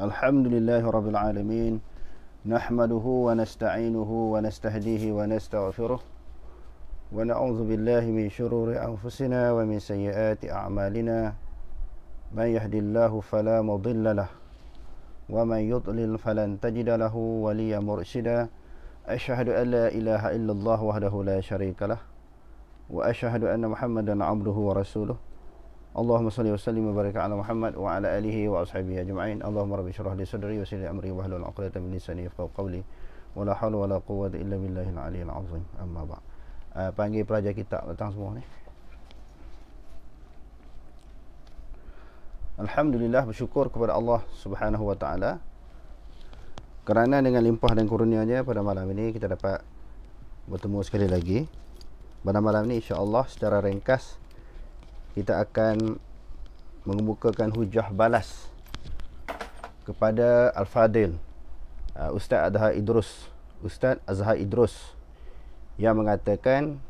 الحمد لله رب العالمين نحمده ونستعينه ونستهديه ونستغفره ونعوذ بالله من شرور أنفسنا ومن سيئات أعمالنا من يهد الله فلا مضل له ومن يضلل فلن تجد له وليا مرشدا أشهد أن لا إله إلا الله وحده لا شريك له وأشهد أن محمدا عبده ورسوله Allahumma salli wa sallim wa barik ala Muhammad wa ala alihi wa ashabihi ajma'in. Allahumma rabbi shrah li sadri wa yassir amri wa hlul 'uqdatam min lisani yafqahu qawli. Wala hawla wala quwwata illa billahi al-'aliyyil 'azhim. Amma ba'd. Uh, panggil pelajar kita datang semua ni. Alhamdulillah bersyukur kepada Allah Subhanahu wa taala kerana dengan limpah dan kurnianya pada malam ini kita dapat bertemu sekali lagi. Pada malam ini insya-Allah secara ringkas uh, kita akan mengemukakan hujah balas kepada Al-Fadil uh, Ustaz Azhar Idrus Ustaz Azhar Idrus yang mengatakan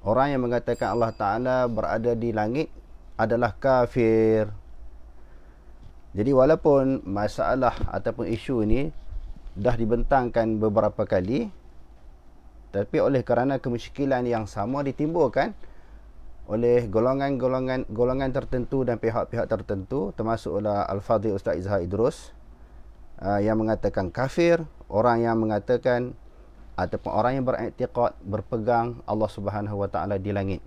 orang yang mengatakan Allah Ta'ala berada di langit adalah kafir jadi walaupun masalah ataupun isu ini dah dibentangkan beberapa kali tapi oleh kerana kemusykilan yang sama ditimbulkan oleh golongan-golongan golongan tertentu dan pihak-pihak tertentu termasuklah Al-Fadhil Ustaz Izhar Idrus uh, yang mengatakan kafir, orang yang mengatakan ataupun orang yang beriktikad berpegang Allah Subhanahu Wa Taala di langit.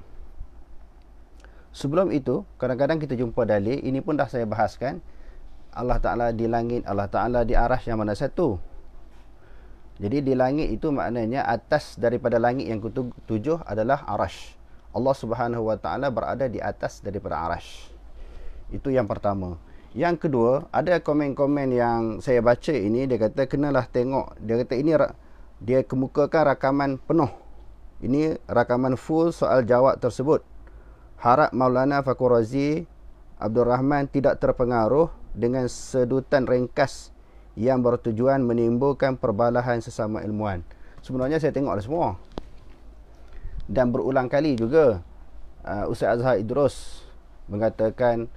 Sebelum itu, kadang-kadang kita jumpa dalil ini pun dah saya bahaskan Allah Taala di langit, Allah Taala di arah yang mana satu? Jadi di langit itu maknanya atas daripada langit yang ketujuh adalah arash. Allah Subhanahu Wa Taala berada di atas daripada arasy. Itu yang pertama. Yang kedua, ada komen-komen yang saya baca ini dia kata kenalah tengok. Dia kata ini dia kemukakan rakaman penuh. Ini rakaman full soal jawab tersebut. Harap Maulana Fakhrul Razi Abdul Rahman tidak terpengaruh dengan sedutan ringkas yang bertujuan menimbulkan perbalahan sesama ilmuan. Sebenarnya saya tengoklah semua dan berulang kali juga uh, Ustaz Azhar Idrus mengatakan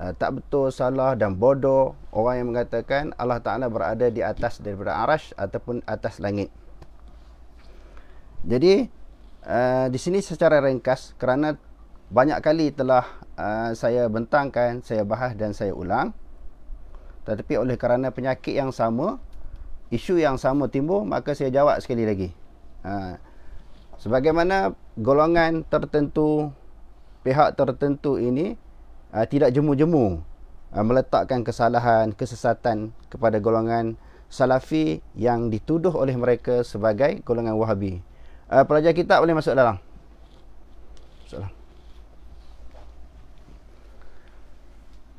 uh, tak betul salah dan bodoh orang yang mengatakan Allah Taala berada di atas daripada arasy ataupun atas langit. Jadi uh, di sini secara ringkas kerana banyak kali telah uh, saya bentangkan, saya bahas dan saya ulang tetapi oleh kerana penyakit yang sama, isu yang sama timbul, maka saya jawab sekali lagi. Ha uh, sebagaimana golongan tertentu pihak tertentu ini uh, tidak jemu-jemu uh, meletakkan kesalahan kesesatan kepada golongan salafi yang dituduh oleh mereka sebagai golongan wahabi uh, pelajar kita boleh masuk dalam masuklah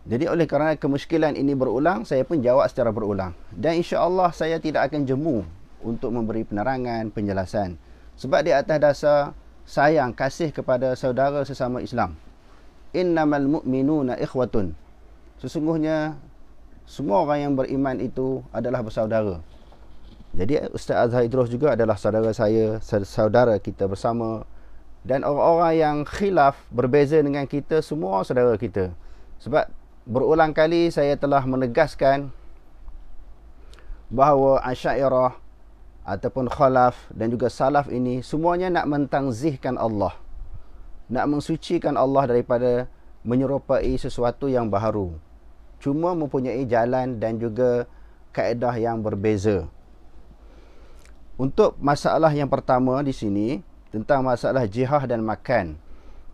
Jadi oleh kerana kemusykilan ini berulang, saya pun jawab secara berulang. Dan insya Allah saya tidak akan jemu untuk memberi penerangan, penjelasan. Sebab di atas dasar sayang kasih kepada saudara sesama Islam. Innamal mu'minuna ikhwatun. Sesungguhnya semua orang yang beriman itu adalah bersaudara. Jadi Ustaz Azhar Idros juga adalah saudara saya, saudara kita bersama. Dan orang-orang yang khilaf berbeza dengan kita semua saudara kita. Sebab berulang kali saya telah menegaskan bahawa Asyairah ataupun khalaf dan juga salaf ini semuanya nak mentangzihkan Allah nak mensucikan Allah daripada menyerupai sesuatu yang baharu cuma mempunyai jalan dan juga kaedah yang berbeza untuk masalah yang pertama di sini tentang masalah jihad dan makan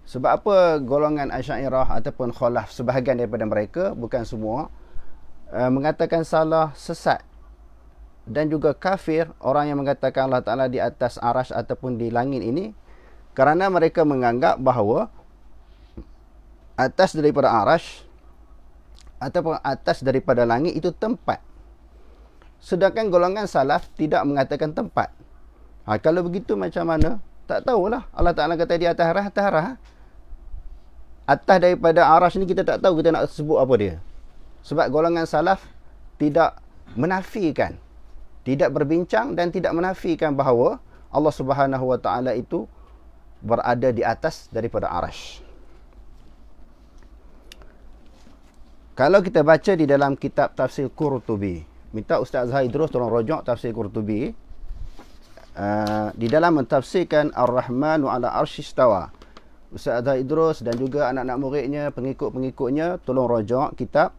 sebab apa golongan Asyairah ataupun Khalaf sebahagian daripada mereka bukan semua eh, mengatakan salah sesat dan juga kafir orang yang mengatakan Allah Ta'ala di atas arash ataupun di langit ini kerana mereka menganggap bahawa atas daripada arash ataupun atas daripada langit itu tempat. Sedangkan golongan salaf tidak mengatakan tempat. Ha, kalau begitu macam mana? Tak tahulah. Allah Ta'ala kata di atas arash, atas arash. Ha? Atas daripada arash ni kita tak tahu kita nak sebut apa dia. Sebab golongan salaf tidak menafikan tidak berbincang dan tidak menafikan bahawa Allah Subhanahu Wa Taala itu berada di atas daripada arasy. Kalau kita baca di dalam kitab Tafsir Qurtubi, minta Ustaz Zahidrus tolong rojok Tafsir Qurtubi. Uh, di dalam mentafsirkan Ar-Rahman wa ala Arshistawa. Ustaz Zahid Idrus dan juga anak-anak muridnya, pengikut-pengikutnya, tolong rojok kitab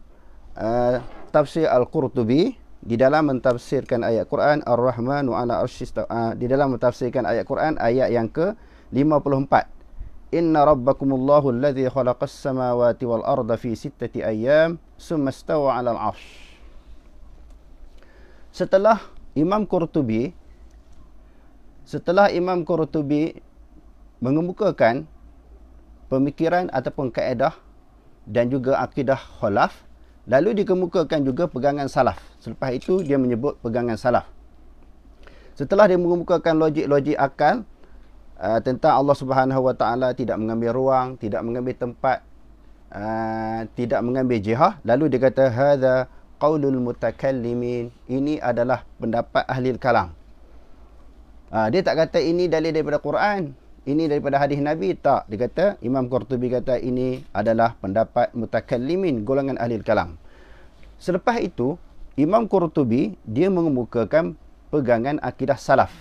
uh, Tafsir Al-Qurtubi di dalam mentafsirkan ayat Quran Ar-Rahmanu ala arsyis ah, di dalam mentafsirkan ayat Quran ayat yang ke 54 Inna rabbakumullahu alladhi khalaqas samawati wal arda fi sittati ayyam summa stawa ala al arsy Setelah Imam Qurtubi setelah Imam Qurtubi mengemukakan pemikiran ataupun kaedah dan juga akidah khulaf Lalu dikemukakan juga pegangan salaf. Selepas itu dia menyebut pegangan salaf. Setelah dia mengemukakan logik-logik akal uh, tentang Allah Subhanahu Wa Taala tidak mengambil ruang, tidak mengambil tempat, uh, tidak mengambil jihad, lalu dia kata hadza qaulul mutakallimin. Ini adalah pendapat ahli kalam. Uh, dia tak kata ini dalil daripada Quran ini daripada hadis Nabi tak? Dia kata Imam Qurtubi kata ini adalah pendapat mutakallimin golongan ahli kalam. Selepas itu Imam Qurtubi dia mengemukakan pegangan akidah salaf.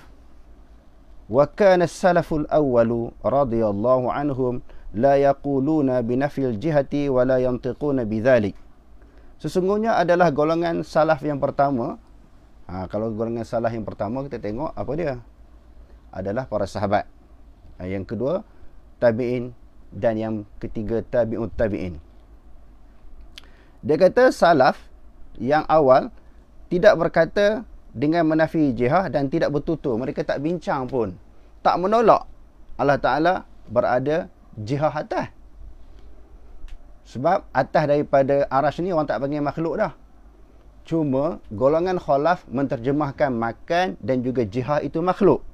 Wa kana salaful awwalu radhiyallahu anhum la yaquluna bi nafil jihati wa la yantiquna bidzalik. Sesungguhnya adalah golongan salaf yang pertama. Ha, kalau golongan salaf yang pertama kita tengok apa dia? Adalah para sahabat. Ah, yang kedua tabi'in dan yang ketiga tabi'ut tabi'in dia kata salaf yang awal tidak berkata dengan menafi jihad dan tidak bertutur mereka tak bincang pun tak menolak Allah Ta'ala berada jihad atas sebab atas daripada arash ni orang tak panggil makhluk dah cuma golongan khalaf menterjemahkan makan dan juga jihad itu makhluk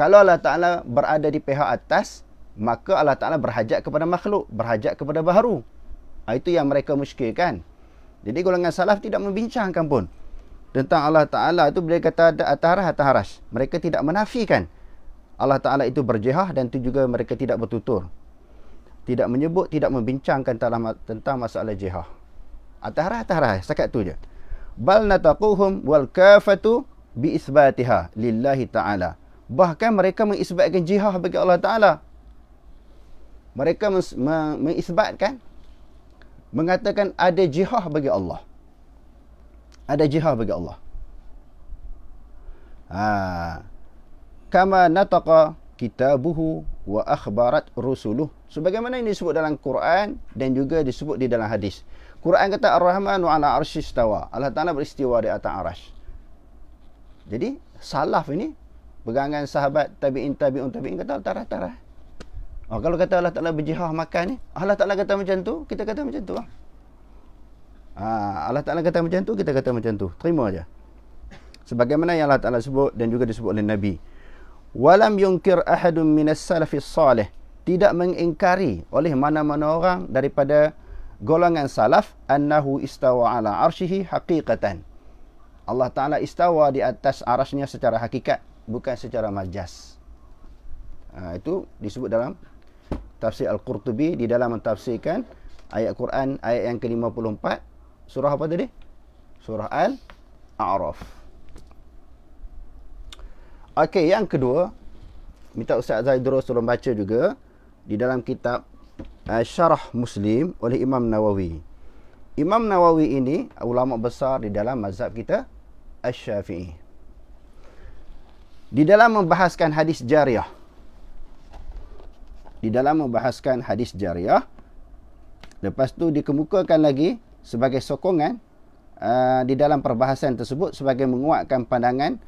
kalau Allah Ta'ala berada di pihak atas, maka Allah Ta'ala berhajat kepada makhluk, berhajat kepada baharu. Ha, itu yang mereka muskilkan. Jadi golongan salaf tidak membincangkan pun. Tentang Allah Ta'ala itu bila kata ada ataharah ataharas. Mereka tidak menafikan Allah Ta'ala itu berjehah dan itu juga mereka tidak bertutur. Tidak menyebut, tidak membincangkan tentang masalah jehah. Ataharah ataharas. Sekat itu je. Bal natakuhum wal kafatu bi isbatihah lillahi ta'ala. Bahkan mereka mengisbatkan jihad bagi Allah Ta'ala. Mereka mengisbatkan, mengatakan ada jihad bagi Allah. Ada jihad bagi Allah. Ha. Kama nataqa kitabuhu wa akhbarat rusuluh. Sebagaimana ini disebut dalam Quran dan juga disebut di dalam hadis. Quran kata Ar-Rahman wa ala arsy Allah Taala beristiwa di atas arasy. Jadi salaf ini pegangan sahabat tabi'in tabi'un tabi'in kata tarah tarah oh, kalau kata Allah Ta'ala berjihah makan ni Allah Ta'ala kata macam tu kita kata macam tu lah. ha, Allah Ta'ala kata macam tu kita kata macam tu terima aja sebagaimana yang Allah Ta'ala sebut dan juga disebut oleh Nabi walam yungkir ahadun minas salafis salih tidak mengingkari oleh mana-mana orang daripada golongan salaf annahu istawa ala arshihi haqiqatan Allah Ta'ala istawa di atas arasnya secara hakikat bukan secara majas. Ha, itu disebut dalam tafsir Al-Qurtubi di dalam mentafsirkan ayat Quran ayat yang ke-54 surah apa tadi? Surah Al-A'raf. Okey, yang kedua minta Ustaz Zaidrus tolong baca juga di dalam kitab uh, Syarah Muslim oleh Imam Nawawi. Imam Nawawi ini ulama besar di dalam mazhab kita Asy-Syafi'i di dalam membahaskan hadis jariah di dalam membahaskan hadis jariah lepas tu dikemukakan lagi sebagai sokongan uh, di dalam perbahasan tersebut sebagai menguatkan pandangan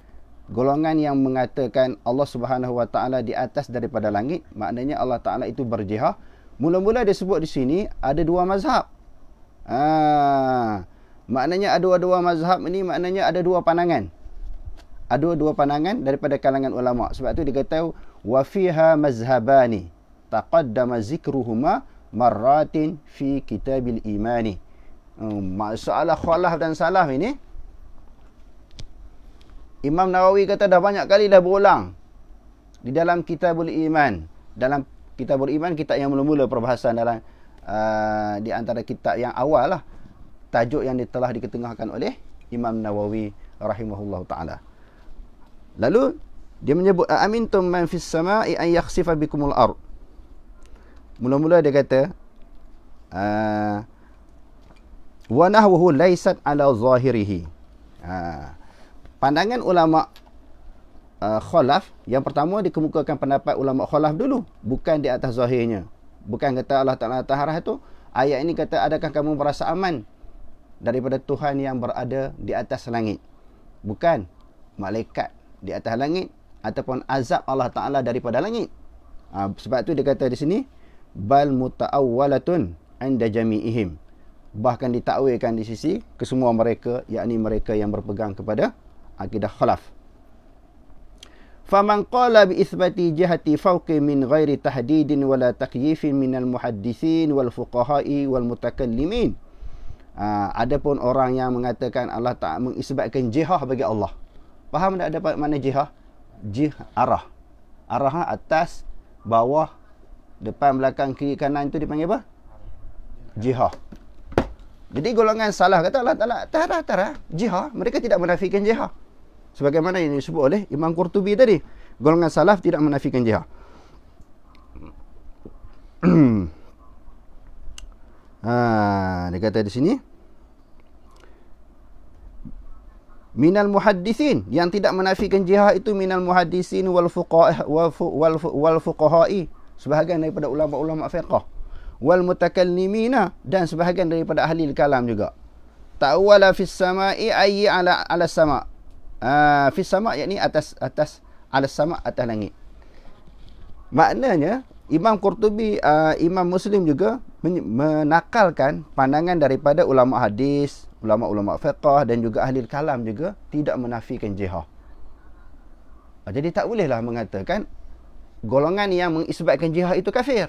golongan yang mengatakan Allah Subhanahu Wa Taala di atas daripada langit maknanya Allah Taala itu berjihad mula-mula disebut di sini ada dua mazhab ah maknanya ada dua dua mazhab ini maknanya ada dua pandangan ada dua pandangan daripada kalangan ulama sebab tu dia kata wa fiha mazhabani taqaddama zikruhuma maratin fi kitabil imani hmm, masalah khilaf dan salah ini Imam Nawawi kata dah banyak kali dah berulang di dalam kitabul iman dalam kitabul iman kitab yang mula-mula perbahasan dalam uh, di antara kitab yang awal lah tajuk yang telah diketengahkan oleh Imam Nawawi rahimahullah ta'ala. Lalu dia menyebut amin tum man fis sama'i an yakhsifa bikumul ard. Mula-mula dia kata ah, wa nahwuhu laysat ala zahirihi. Ah, pandangan ulama uh, khalaf yang pertama dikemukakan pendapat ulama kholaf dulu bukan di atas zahirnya. Bukan kata Allah Taala taharah itu ayat ini kata adakah kamu merasa aman daripada Tuhan yang berada di atas langit? Bukan malaikat di atas langit ataupun azab Allah Taala daripada langit. Ha, sebab tu dia kata di sini bal mutaawwalatun inda jami'ihim. Bahkan ditakwilkan di sisi kesemua mereka yakni mereka yang berpegang kepada akidah khalaf. Faman qala bi isbati jihati fawqi min ghairi tahdidin wala taqyifin min al muhaddisin wal fuqaha'i wal mutakallimin. Ha, adapun orang yang mengatakan Allah tak mengisbatkan jihah bagi Allah. Faham tak dapat mana jihah? Jih arah. Arah atas, bawah, depan, belakang, kiri, kanan itu dipanggil apa? Jihah. Jadi golongan salah kata Allah Ta'ala, tarah, tarah, jihah. Mereka tidak menafikan jihah. Sebagaimana yang disebut oleh Imam Qurtubi tadi. Golongan salaf tidak menafikan jihah. ha, dia kata di sini. minal muhaddisin yang tidak menafikan jihad itu minal muhaddisin wal fuqaha wal wal, wal fuqaha'i sebahagian daripada ulama-ulama fiqh wal mutakallimina dan sebahagian daripada ahli kalam juga ta'awala fis sama'i ay ala ala sama' uh, fis sama' yakni atas atas ala sama' atas langit maknanya Imam Qurtubi uh, Imam Muslim juga menakalkan pandangan daripada ulama hadis ulama-ulama fiqah dan juga ahli kalam juga tidak menafikan jihad. Ah, jadi tak bolehlah mengatakan golongan yang mengisbatkan jihad itu kafir.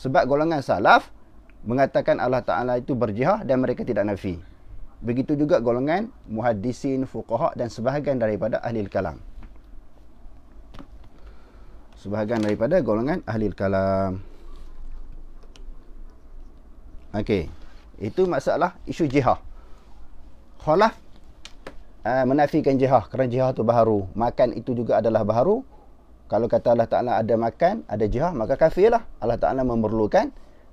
Sebab golongan salaf mengatakan Allah Ta'ala itu berjihad dan mereka tidak nafi. Begitu juga golongan Muhadisin fuqaha dan sebahagian daripada ahli kalam. Sebahagian daripada golongan ahli kalam. Okey. Itu masalah isu jihad. Khalaf uh, menafikan jihad kerana jihad tu baharu. Makan itu juga adalah baharu. Kalau kata Allah Ta'ala ada makan, ada jihad, maka kafirlah. Allah Ta'ala memerlukan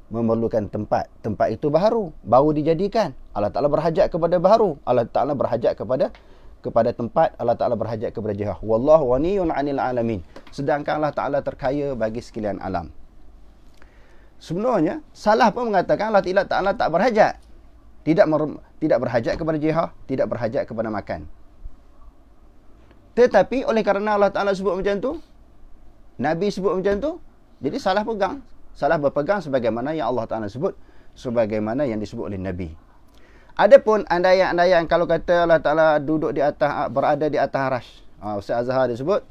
memerlukan tempat. Tempat itu baharu. Baru dijadikan. Allah Ta'ala berhajat kepada baharu. Allah Ta'ala berhajat kepada kepada tempat Allah Ta'ala berhajat kepada jihad. Wallahu waniyun anil alamin. Sedangkan Allah Ta'ala terkaya bagi sekalian alam sebenarnya salah pun mengatakan Allah Taala Taala tak berhajat. Tidak mer- tidak berhajat kepada jihad, tidak berhajat kepada makan. Tetapi oleh kerana Allah Taala sebut macam tu, Nabi sebut macam tu, jadi salah pegang, salah berpegang sebagaimana yang Allah Taala sebut, sebagaimana yang disebut oleh Nabi. Adapun anda yang anda yang kalau kata Allah Taala duduk di atas berada di atas aras, Ah Ustaz Azhar dia sebut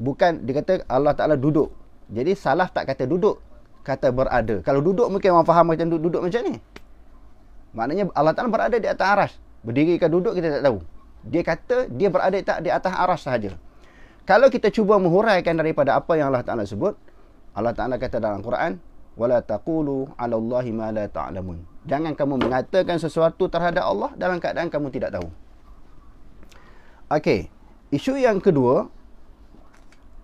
bukan dia Allah Taala duduk. Jadi salah tak kata duduk, kata berada. Kalau duduk mungkin orang faham macam duduk, duduk macam ni. Maknanya Allah Ta'ala berada di atas aras. Berdiri ke duduk kita tak tahu. Dia kata dia berada tak di atas aras sahaja. Kalau kita cuba menghuraikan daripada apa yang Allah Ta'ala sebut. Allah Ta'ala kata dalam Quran. Wala taqulu ala Allahi ma la taalamun. Jangan kamu mengatakan sesuatu terhadap Allah dalam keadaan kamu tidak tahu. Okey. Isu yang kedua.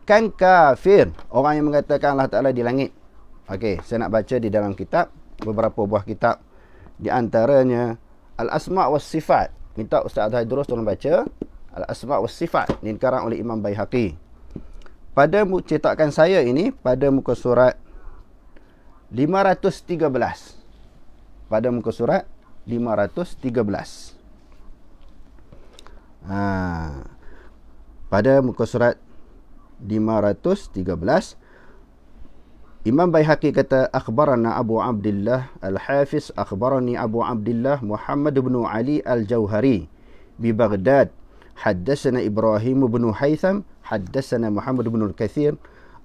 Kan kafir. Orang yang mengatakan Allah Ta'ala di langit. Okey, saya nak baca di dalam kitab beberapa buah kitab di antaranya Al Asma wa Sifat. Minta Ustaz Hadros tolong baca Al Asma wa Sifat ni karang oleh Imam Baihaqi. Pada cetakan saya ini pada muka surat 513. Pada muka surat 513. Ha. Pada muka surat 513 Imam Baihaqi kata akhbarana Abu Abdullah Al-Hafiz akhbarani Abu Abdullah Muhammad bin Ali Al-Jauhari bi Baghdad haddatsana Ibrahim bin Haytham, haddatsana Muhammad bin Al-Kathir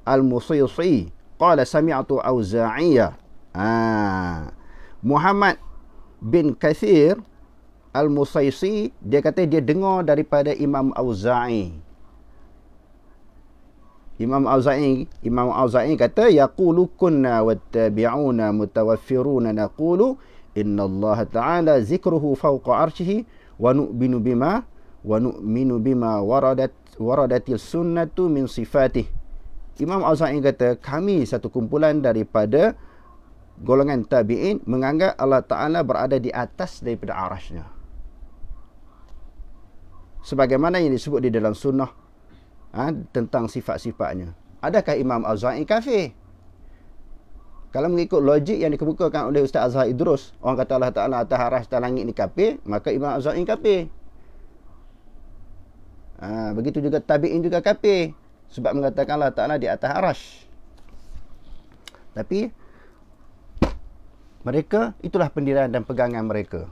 Al-Musayyi qala sami'tu Auza'iyya ah Muhammad bin Kathir Al-Musayyi dia kata dia dengar daripada Imam Auza'i Imam Auza'i Imam Auza'i kata yaqulu kunna wattabi'una mutawaffiruna naqulu inna Allah ta'ala zikruhu fawqa 'arsyhi wa nu'minu bima wa nu'minu bima waradat waradatil sunnatu min sifatih Imam Auza'i kata kami satu kumpulan daripada golongan tabi'in menganggap Allah Ta'ala berada di atas daripada arasnya. Sebagaimana yang disebut di dalam sunnah ha, tentang sifat-sifatnya. Adakah Imam Az-Zahid kafir? Kalau mengikut logik yang dikemukakan oleh Ustaz Azhar Idrus, orang kata Allah Ta'ala atas aras atas langit ni kapir, maka Imam Azhar kapir. Ha, begitu juga tabi'in juga kapir. Sebab mengatakan Allah Ta'ala di atas aras. Tapi, mereka, itulah pendirian dan pegangan mereka.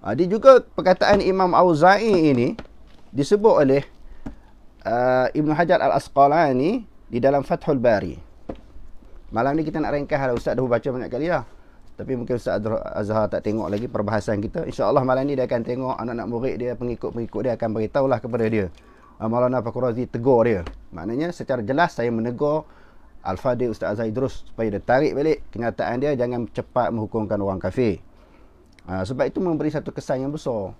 Ha, dia juga perkataan Imam Auza'i ini disebut oleh uh, eh, Ibn Hajar Al-Asqalani di dalam Fathul Bari. Malam ni kita nak ringkas lah. Ustaz dah baca banyak kali lah. Tapi mungkin Ustaz Azhar tak tengok lagi perbahasan kita. InsyaAllah malam ni dia akan tengok anak-anak murid dia, pengikut-pengikut dia akan beritahu lah kepada dia. Eh, Maulana Fakurazi tegur dia. Maknanya secara jelas saya menegur Al-Fadir Ustaz Azhar Idrus supaya dia tarik balik kenyataan dia jangan cepat menghukumkan orang kafir. Uh, sebab itu memberi satu kesan yang besar.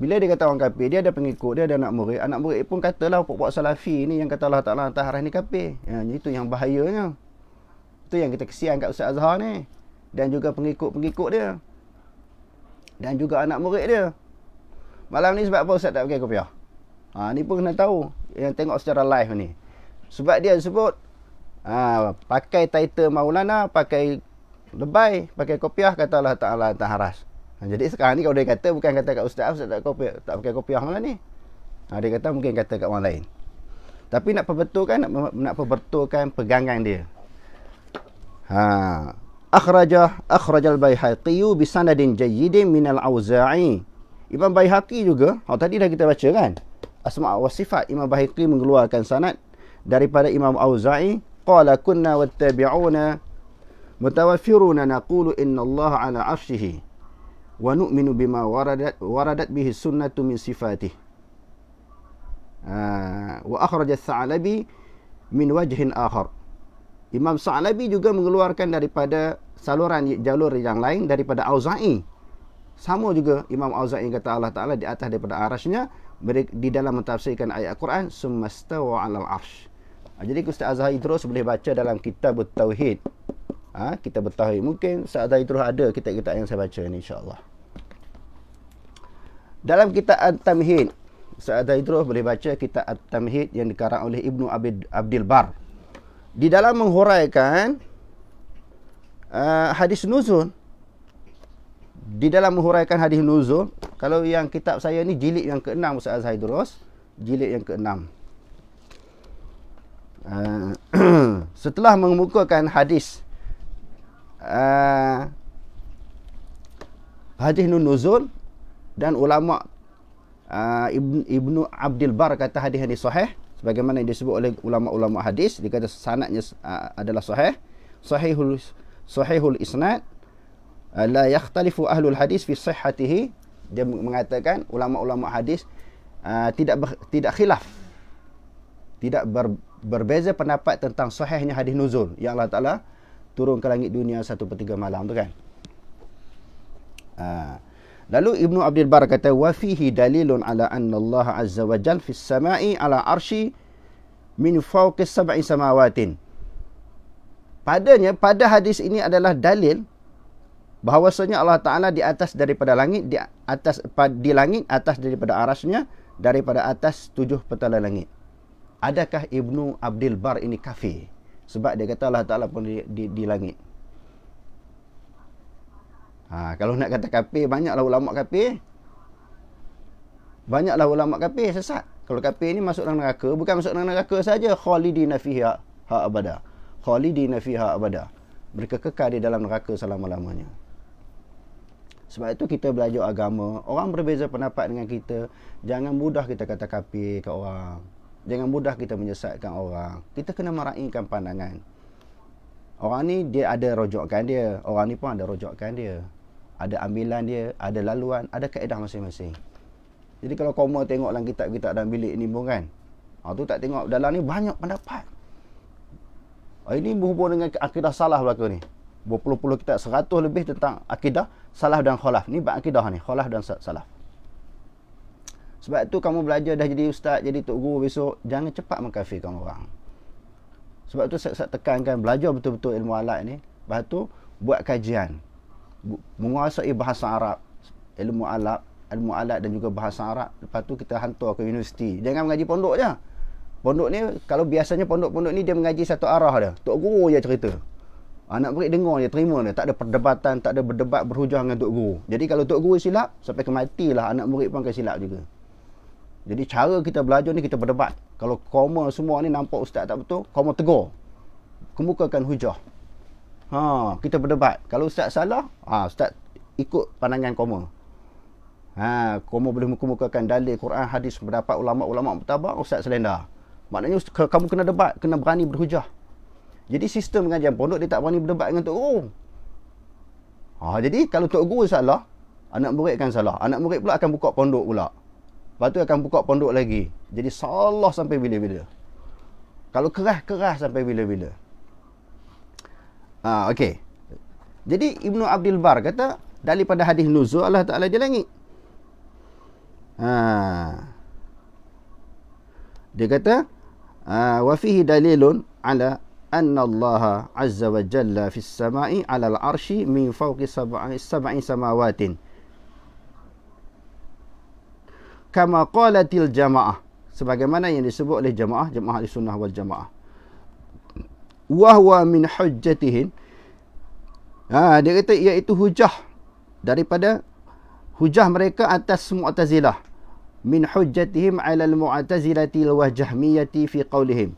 Bila dia kata orang kafir, dia ada pengikut, dia ada anak murid. Anak murid pun katalah pokok-pokok salafi ni yang kata Allah Ta'ala hantar arah ni kafir. Ya, itu yang bahayanya. Itu yang kita kesian kat Ustaz Azhar ni. Dan juga pengikut-pengikut dia. Dan juga anak murid dia. Malam ni sebab apa Ustaz tak pakai kopiah? Ha, ni pun kena tahu. Yang tengok secara live ni. Sebab dia sebut, ha, pakai title Maulana, pakai lebay, pakai kopiah, kata Allah Ta'ala hantar arah. Ha, jadi sekarang ni kalau dia kata bukan kata kat ustaz ustaz tak kopi tak pakai kopiah malam ni. Ha, dia kata mungkin kata kat orang lain. Tapi nak perbetulkan nak nak perbetulkan pegangan dia. Ha. Akhraja akhrajal Baihaqi bi sanadin jayyidin min al-Auza'i. Imam Baihaqi juga, ha tadi dah kita baca kan. Asma' wa sifat Imam Baihaqi mengeluarkan sanad daripada Imam Auza'i qala kunna wattabi'una mutawaffiruna naqulu inna Allah ala 'arsyihi wa nu'minu bima waradat waradat bihi sunnatu min sifatih ah, wa akhraj ats-Tsa'labi min wajhin akhar Imam Sa'labi juga mengeluarkan daripada saluran jalur yang lain daripada Auza'i. Sama juga Imam Auza'i kata Allah Ta'ala di atas daripada arasnya di dalam mentafsirkan ayat Quran semesta wa alal arsh. Ah, jadi Ustaz Azhar terus boleh baca dalam kitab Tauhid. Ha, kitab Tauhid mungkin Ustaz Azhar Idrus ada kitab-kitab yang saya baca ini insya-Allah. Dalam kitab At-Tamhid, Ustaz Idrus boleh baca kitab At-Tamhid yang dikarang oleh Ibnu Abid Abdul Bar. Di dalam menghuraikan uh, hadis nuzul di dalam menghuraikan hadis nuzul, kalau yang kitab saya ni jilid yang ke-6 Ustaz Idrus, jilid yang ke-6. Uh, ah, setelah mengemukakan hadis uh, hadis nuzul dan ulama uh, Ibn, Ibnu Abdul Bar kata hadis ini sahih sebagaimana yang disebut oleh ulama-ulama hadis dikata kata sanadnya uh, adalah sahih sahihul sahihul isnad uh, la yakhtalifu ahlul hadis fi sihhatihi dia mengatakan ulama-ulama hadis uh, tidak ber, tidak khilaf tidak ber, berbeza pendapat tentang sahihnya hadis nuzul ya Allah taala turun ke langit dunia satu pertiga malam tu kan uh, Lalu Ibnu Abdul Bar kata wa fihi dalilun ala anna Allah azza wa jalla fis samai ala arshi min fawqi sab'i samawatin. Padanya pada hadis ini adalah dalil bahawasanya Allah Taala di atas daripada langit di atas di langit atas daripada arasnya daripada atas tujuh petala langit. Adakah Ibnu Abdul Bar ini kafir? Sebab dia kata Allah Taala pun di, di, di langit. Ha, kalau nak kata kapir, banyaklah ulama kapir. Banyaklah ulama kapir sesat. Kalau kapir ni masuk dalam neraka, bukan masuk dalam neraka saja, khalidina fiha ha abada. Khalidina fiha abada. Mereka kekal di dalam neraka selama-lamanya. Sebab itu kita belajar agama, orang berbeza pendapat dengan kita, jangan mudah kita kata kapir ke orang. Jangan mudah kita menyesatkan orang. Kita kena meraihkan pandangan. Orang ni dia ada rojokkan dia. Orang ni pun ada rojokkan dia ada ambilan dia, ada laluan, ada kaedah masing-masing. Jadi kalau kau mau tengok dalam kitab-kitab dalam bilik ni pun kan. Ha, tu tak tengok dalam ni banyak pendapat. Ha, ini berhubung dengan akidah salah belaka ni. Berpuluh-puluh kitab, seratus lebih tentang akidah salah dan kholaf. Ni bak akidah ni, kholaf dan salah. Sebab tu kamu belajar dah jadi ustaz, jadi tok guru besok, jangan cepat mengkafirkan orang. Sebab tu saya, saya tekankan belajar betul-betul ilmu alat ni. Lepas tu buat kajian menguasai bahasa Arab, ilmu alat, ilmu alat dan juga bahasa Arab. Lepas tu kita hantar ke universiti. Jangan mengaji pondok je. Pondok ni kalau biasanya pondok-pondok ni dia mengaji satu arah dia. Tok guru je cerita. Anak murid dengar je, terima dia. Tak ada perdebatan, tak ada berdebat, berhujah dengan Tok Guru. Jadi kalau Tok Guru silap, sampai kematilah anak murid pun akan silap juga. Jadi cara kita belajar ni kita berdebat. Kalau koma semua ni nampak ustaz tak betul, koma tegur. Kemukakan hujah. Ha, kita berdebat. Kalau ustaz salah, ha, ustaz ikut pandangan koma. Ha, koma boleh mengemukakan dalil Quran, hadis, pendapat ulama-ulama mutabak, ustaz selenda. Maknanya ustaz, kamu kena debat, kena berani berhujah. Jadi sistem pengajian pondok dia tak berani berdebat dengan tok guru. Ha, jadi kalau tok guru salah, anak murid akan salah. Anak murid pula akan buka pondok pula. Lepas tu akan buka pondok lagi. Jadi salah sampai bila-bila. Kalau keras, keras sampai bila-bila. Ha, okey. Jadi Ibnu Abdul Bar kata daripada hadis nuzul Allah Taala di langit. Ha. Dia kata ha, wa fihi dalilun ala anna Allah azza wa jalla fis sama'i ala al-arshi min fawqi sab'i sab'i samawatin. Kama qalatil jama'ah sebagaimana yang disebut oleh jamaah jamaah di sunnah wal jamaah wahwa min hujjatihin ha dia kata iaitu hujah daripada hujah mereka atas mu'tazilah min hujjatihim 'ala al-mu'tazilati al-wahjahmiyati fi qawlihim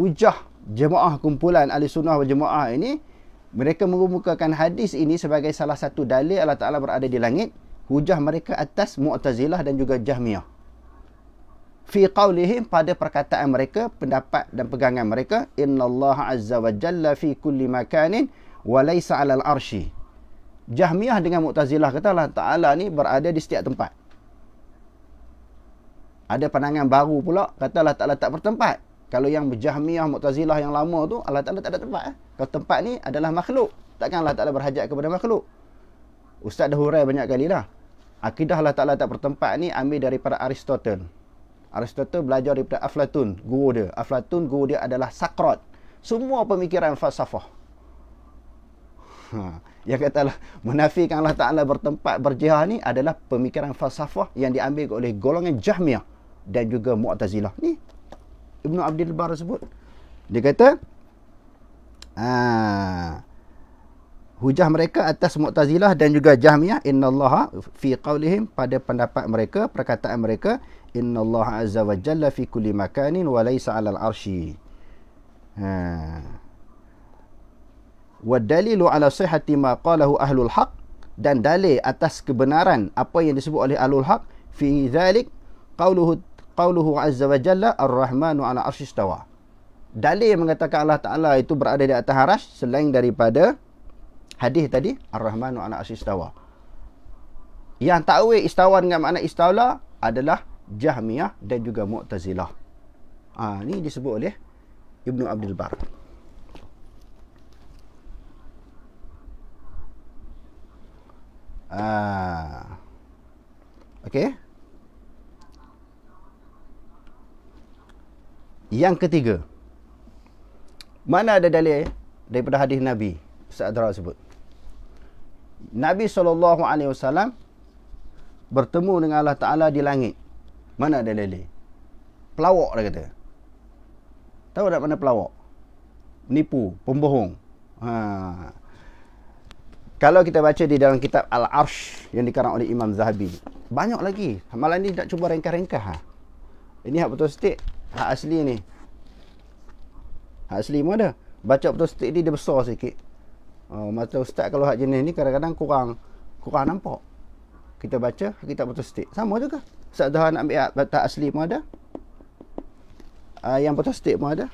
hujah jemaah kumpulan ahli sunnah wal jemaah ini mereka mengemukakan hadis ini sebagai salah satu dalil Allah Taala berada di langit hujah mereka atas mu'tazilah dan juga jahmiyah fi qawlihim pada perkataan mereka, pendapat dan pegangan mereka. Inna Allah Azza wa Jalla fi kulli makanin wa laysa alal arshi. Jahmiyah dengan Mu'tazilah kata Allah Ta'ala ni berada di setiap tempat. Ada pandangan baru pula kata Allah Ta'ala tak bertempat. Kalau yang Jahmiyah Mu'tazilah yang lama tu Allah Ta'ala tak ada tempat. Eh. Kalau tempat ni adalah makhluk. Takkan Allah Ta'ala berhajat kepada makhluk. Ustaz dah hurai banyak kali dah. Akidah Allah Ta'ala tak bertempat ni ambil daripada Aristotle. Aristotle belajar daripada Aflatun, guru dia. Aflatun, guru dia adalah Sakrat. Semua pemikiran falsafah. yang ha. Yang lah menafikan Allah Ta'ala bertempat berjihad ni adalah pemikiran falsafah yang diambil oleh golongan Jahmiah dan juga Mu'tazilah. Ni Ibn Abdul Bar sebut. Dia kata, ha, Hujah mereka atas Mu'tazilah dan juga Inna innallaha fi qaulihim pada pendapat mereka perkataan mereka inna Allah azza wa jalla fi kulli makanin wa laysa 'ala al-'arsy. Ha. Wa dalilu 'ala sihhati ma qalahu ahlul haq dan dalil atas kebenaran apa yang disebut oleh ahlul haq fi dhalik qawluhu qawluhu azza wa jalla ar-rahmanu 'ala arsy istawa. Dalil yang mengatakan Allah Taala itu berada di atas arasy selain daripada hadis tadi ar-rahmanu 'ala arsy istawa. Yang takwil istawa dengan makna istawa adalah Jahmiyah dan juga Mu'tazilah. Ha, ah, ini disebut oleh Ibn Abdul Bar. Ah. Okey. Yang ketiga. Mana ada dalil daripada hadis Nabi Ustaz Dara sebut? Nabi SAW bertemu dengan Allah Ta'ala di langit. Mana ada lele? Pelawak dia kata. Tahu tak mana pelawak? Menipu, pembohong. Ha. Kalau kita baca di dalam kitab Al-Arsh yang dikarang oleh Imam Zahabi. Banyak lagi. Malam ni nak cuba rengkah-rengkah. Ha? Ini hak betul stik. Hak asli ni. Hak asli pun ada. Baca betul stik ni dia besar sikit. Oh, mata ustaz kalau hak jenis ni kadang-kadang kurang kurang nampak. Kita baca kita betul stik. Sama juga. Ustaz Zohan ambil batak asli pun ada. Uh, yang botol stick pun ada.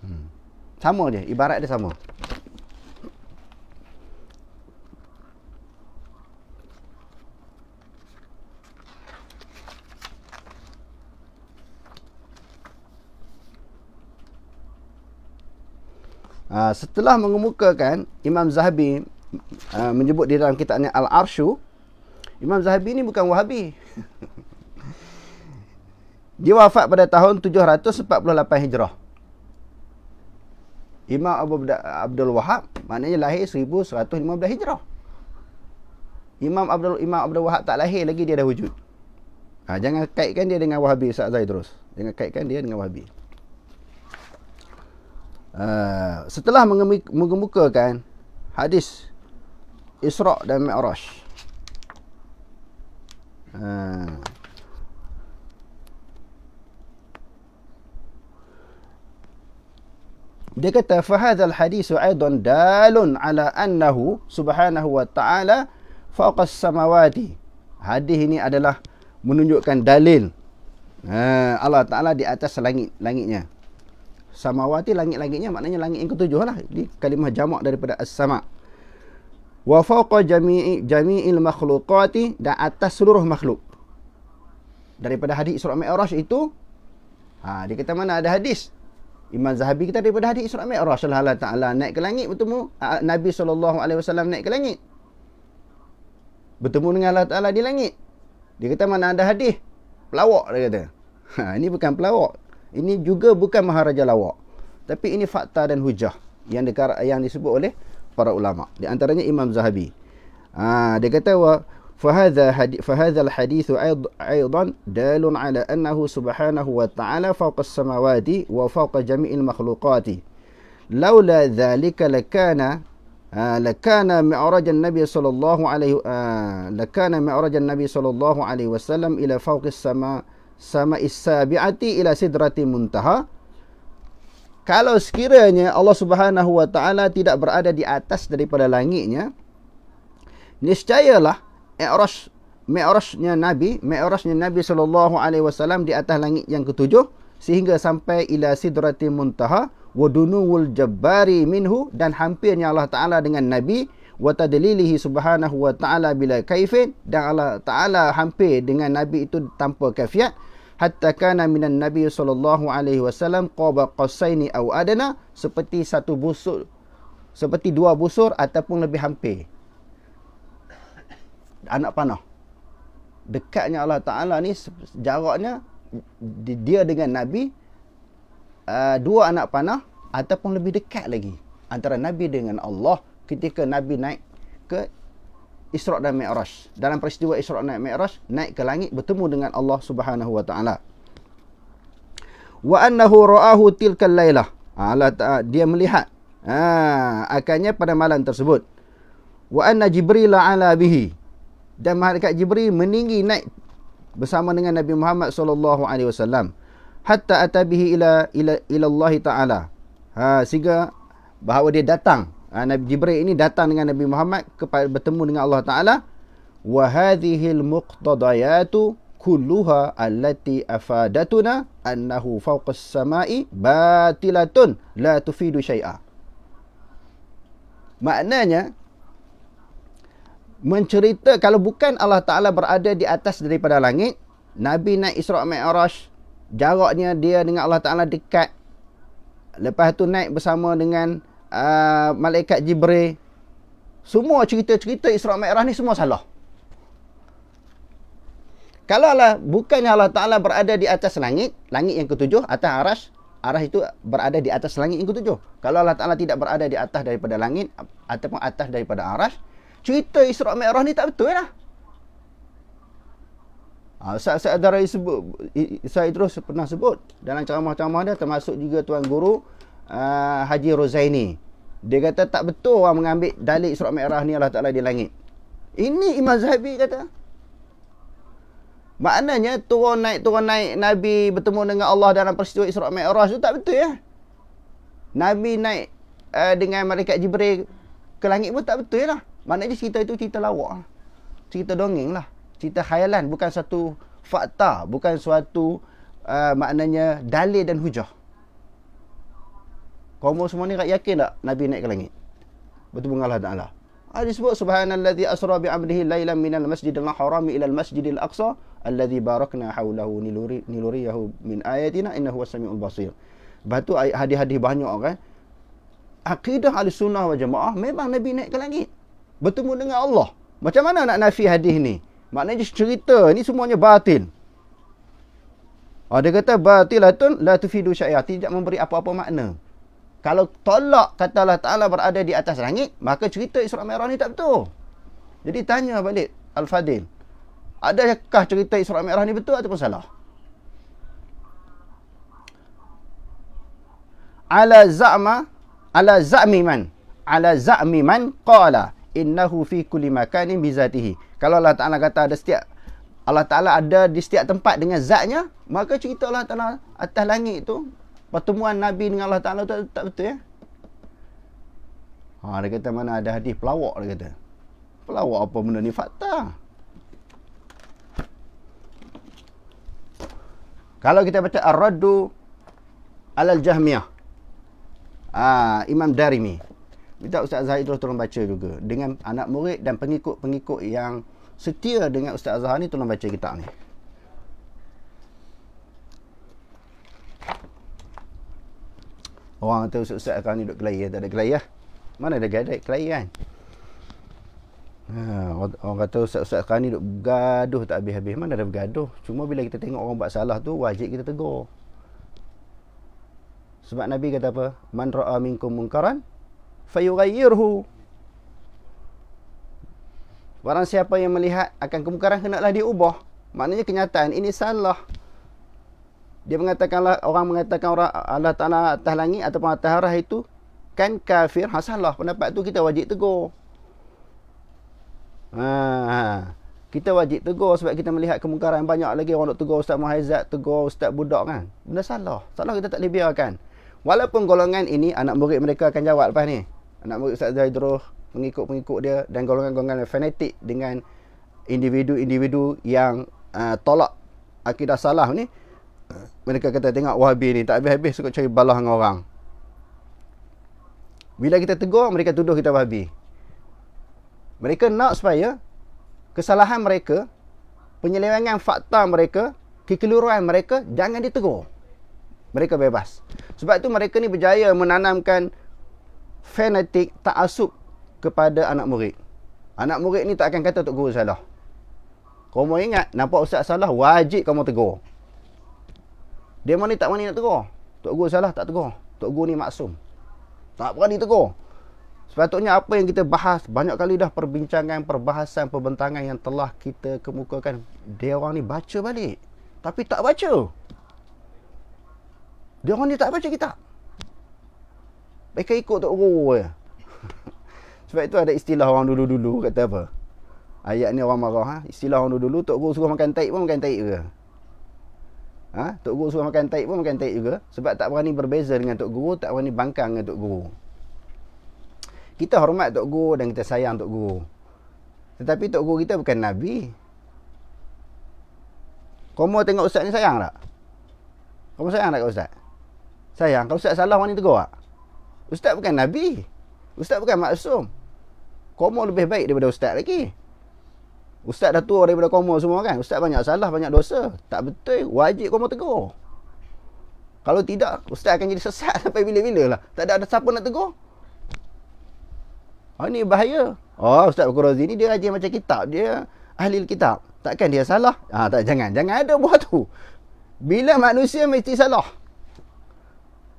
Hmm. Sama je. Ibarat dia sama. Uh, setelah mengemukakan Imam Zahabi uh, menyebut di dalam kitabnya Al-Arshu Imam Zahabi ni bukan Wahabi. Dia wafat pada tahun 748 Hijrah. Imam Abu Abdul Wahab maknanya lahir 1115 Hijrah. Imam Abdul Imam Abdul Wahab tak lahir lagi dia dah wujud. Ha, jangan kaitkan dia dengan Wahabi Ustaz Zaid terus. Jangan kaitkan dia dengan Wahabi. Uh, setelah mengemukakan hadis Isra' dan Mi'raj. Ha. Dia kata fahadhal hadis aidan dalun ala annahu subhanahu wa ta'ala fawqa samawati. Hadis ini adalah menunjukkan dalil ha, Allah Ta'ala di atas langit-langitnya. Samawati langit-langitnya maknanya langit yang ketujuh lah. Ini kalimah jamak daripada as-sama' wa fawqa jami'i jami'il makhluqati dan atas seluruh makhluk daripada hadis Isra Mi'raj itu ha dia kata mana ada hadis Imam Zahabi kita daripada hadis Isra Mi'raj Allah Taala naik ke langit bertemu Nabi sallallahu alaihi wasallam naik ke langit bertemu dengan Allah Taala di langit Di kata mana ada hadis pelawak dia kata ha ini bukan pelawak ini juga bukan maharaja lawak tapi ini fakta dan hujah yang dekara, yang disebut oleh para ulama. Di antaranya Imam Zahabi. Ha, ah, dia kata wa فهذا فهذا الحديث أيضا دال على أنه سبحانه وتعالى فوق السماوات وفوق جميع المخلوقات لولا ذلك لكان لكان معرج النبي صلى الله عليه لكان معرج النبي صلى الله عليه وسلم إلى فوق السماء السماء السابعة إلى سدرة منتهى kalau sekiranya Allah Subhanahu Wa Taala tidak berada di atas daripada langitnya, niscayalah i'raj mi'rajnya Nabi, mi'rajnya Nabi sallallahu alaihi wasallam di atas langit yang ketujuh sehingga sampai ila sidratil muntaha wa dunuwul jabbari minhu dan hampirnya Allah Taala dengan Nabi wa tadlilihi subhanahu wa taala bila kaifin dan Allah Taala hampir dengan Nabi itu tanpa kafiat hatta kana minan nabi sallallahu alaihi wasallam qaba qasaini aw adana seperti satu busur seperti dua busur ataupun lebih hampir anak panah dekatnya Allah Taala ni jaraknya dia dengan nabi uh, dua anak panah ataupun lebih dekat lagi antara nabi dengan Allah ketika nabi naik ke Isra' dan Mi'raj. Dalam peristiwa Isra' dan Mi'raj, naik ke langit bertemu dengan Allah Subhanahu wa taala. Wa annahu ra'ahu tilkal lailah. Ha, Allah dia melihat. Ha, akannya pada malam tersebut. Wa anna Jibril ala bihi. Dan malaikat Jibril meninggi naik bersama dengan Nabi Muhammad sallallahu alaihi wasallam hatta atabihi ila ila ila Allah taala. Ha, sehingga bahawa dia datang Ha, Nabi Jibril ini datang dengan Nabi Muhammad kepada bertemu dengan Allah Taala. Wa hadhil muqtadayatu kulluha allati afadatuna annahu fawqa as-sama'i batilatun la tufidu syai'a. Maknanya mencerita kalau bukan Allah Taala berada di atas daripada langit, Nabi naik Isra Mi'raj, jaraknya dia dengan Allah Taala dekat. Lepas tu naik bersama dengan Ah, malaikat Jibril semua cerita-cerita Isra Mikraj ni semua salah. Kalau lah bukannya Allah Ta'ala berada di atas langit, langit yang ketujuh, atas aras, aras itu berada di atas langit yang ketujuh. Kalau Allah Ta'ala tidak berada di atas daripada langit ataupun atas daripada aras, cerita Isra Mikraj ni tak betul lah. Ha, saya, saya, sebut, saya terus pernah sebut dalam ceramah-ceramah dia termasuk juga Tuan Guru Ah, Haji Rozaini. Dia kata tak betul orang lah mengambil dalil surat Mi'raj ni Allah Ta'ala di langit. Ini Imam Zahabi kata. Maknanya turun naik turun naik Nabi bertemu dengan Allah dalam peristiwa Isra' Mi'raj tu tak betul ya. Nabi naik uh, dengan malaikat Jibril ke langit pun tak betul ya lah. Maknanya cerita itu cerita lawak. Lah. Cerita dongeng lah. Cerita khayalan bukan satu fakta, bukan suatu uh, maknanya dalil dan hujah. Kau mau semua ni tak yakin tak Nabi naik ke langit? betul dengan Allah Ta'ala. Ah, dia sebut subhanallazi asra bi abdihi laylan minal masjidil haram ila masjidil aqsa allazi barakna hawlahu niluri niluriyahu min ayatina innahu was-sami'ul basir. Batu hadis-hadis banyak kan. Akidah al-sunnah wal jamaah memang Nabi naik ke langit. Bertemu dengan Allah. Macam mana nak nafi hadis ni? Maknanya cerita ni semuanya batin. Ada ah, dia kata batilatun la tufidu syai'ah tidak memberi apa-apa makna kalau tolak kata Allah Ta'ala berada di atas langit, maka cerita Isra' Mi'raj ni tak betul. Jadi tanya balik Al-Fadil. Adakah cerita Isra' Mi'raj ni betul ataupun salah? Ala za'ma ala za'mi man ala za'mi man qala innahu fi kulli makanin bi zatihi. Kalau Allah Ta'ala kata ada setiap Allah Ta'ala ada di setiap tempat dengan zatnya, maka cerita Allah Ta'ala atas langit tu pertemuan Nabi dengan Allah Ta'ala tu tak betul ya? Ha, dia kata mana ada hadis pelawak dia kata. Pelawak apa benda ni? Fakta. Kalau kita baca Ar-Raddu Alal Jahmiyah. Ah, Imam Darimi. Minta Ustaz Zahid terus tolong baca juga. Dengan anak murid dan pengikut-pengikut yang setia dengan Ustaz Zahid ni tolong baca kitab ni. Orang tu susah kau ni duduk kelahi Tak ada kelahi Mana ada gadai kelahi kan Ha, orang kata ustaz-ustaz sekarang ni duk tak habis-habis Mana ada bergaduh Cuma bila kita tengok orang buat salah tu Wajib kita tegur Sebab Nabi kata apa Man ra'a minkum munkaran Fayurayirhu Barang siapa yang melihat akan kemungkaran Hendaklah diubah Maknanya kenyataan ini salah dia mengatakanlah orang mengatakan orang Allah Taala atas langit ataupun atas arah itu kan kafir ha salah pendapat tu kita wajib tegur ha, ha. kita wajib tegur sebab kita melihat kemungkaran banyak lagi orang nak tegur Ustaz Muhaizat tegur Ustaz Budak kan benda salah salah kita tak boleh biarkan walaupun golongan ini anak murid mereka akan jawab lepas ni anak murid Ustaz Zaidroh pengikut-pengikut dia dan golongan-golongan fanatik dengan individu-individu yang uh, tolak akidah salah ni mereka kata tengok wahabi ni tak habis-habis suka cari balah dengan orang bila kita tegur mereka tuduh kita wahabi mereka nak supaya kesalahan mereka penyelewengan fakta mereka kekeliruan mereka jangan ditegur mereka bebas sebab tu mereka ni berjaya menanamkan fanatik tak ta'asub kepada anak murid anak murid ni tak akan kata tok guru salah kau mau ingat nampak ustaz salah wajib kamu tegur dia mana tak mana nak tegur. Tok Guru salah tak tegur. Tok Guru ni maksum. Tak berani tegur. Sepatutnya apa yang kita bahas, banyak kali dah perbincangan, perbahasan, perbentangan yang telah kita kemukakan. Dia orang ni baca balik. Tapi tak baca. Dia orang ni tak baca kita. Mereka ikut Tok Guru je. Sebab itu ada istilah orang dulu-dulu kata apa. Ayat ni orang marah. Ha? Istilah orang dulu-dulu, Tok Guru suruh makan taik pun makan taik ke ha? Tok Guru suruh makan taik pun makan taik juga Sebab tak berani berbeza dengan Tok Guru Tak berani bangkang dengan Tok Guru Kita hormat Tok Guru dan kita sayang Tok Guru Tetapi Tok Guru kita bukan Nabi Kamu tengok Ustaz ni sayang tak? Kamu sayang tak Ustaz? Sayang, kalau Ustaz salah orang ni tegur tak? Ustaz bukan Nabi Ustaz bukan maksum Kamu lebih baik daripada Ustaz lagi Ustaz dah tua daripada koma semua kan Ustaz banyak salah, banyak dosa Tak betul, wajib koma tegur Kalau tidak, Ustaz akan jadi sesat sampai bila-bila lah Tak ada, ada siapa nak tegur Oh, ini bahaya Oh, Ustaz Bukul Razi ni dia rajin macam kitab Dia ahli kitab Takkan dia salah? Ah, tak, jangan, jangan ada buat tu Bila manusia mesti salah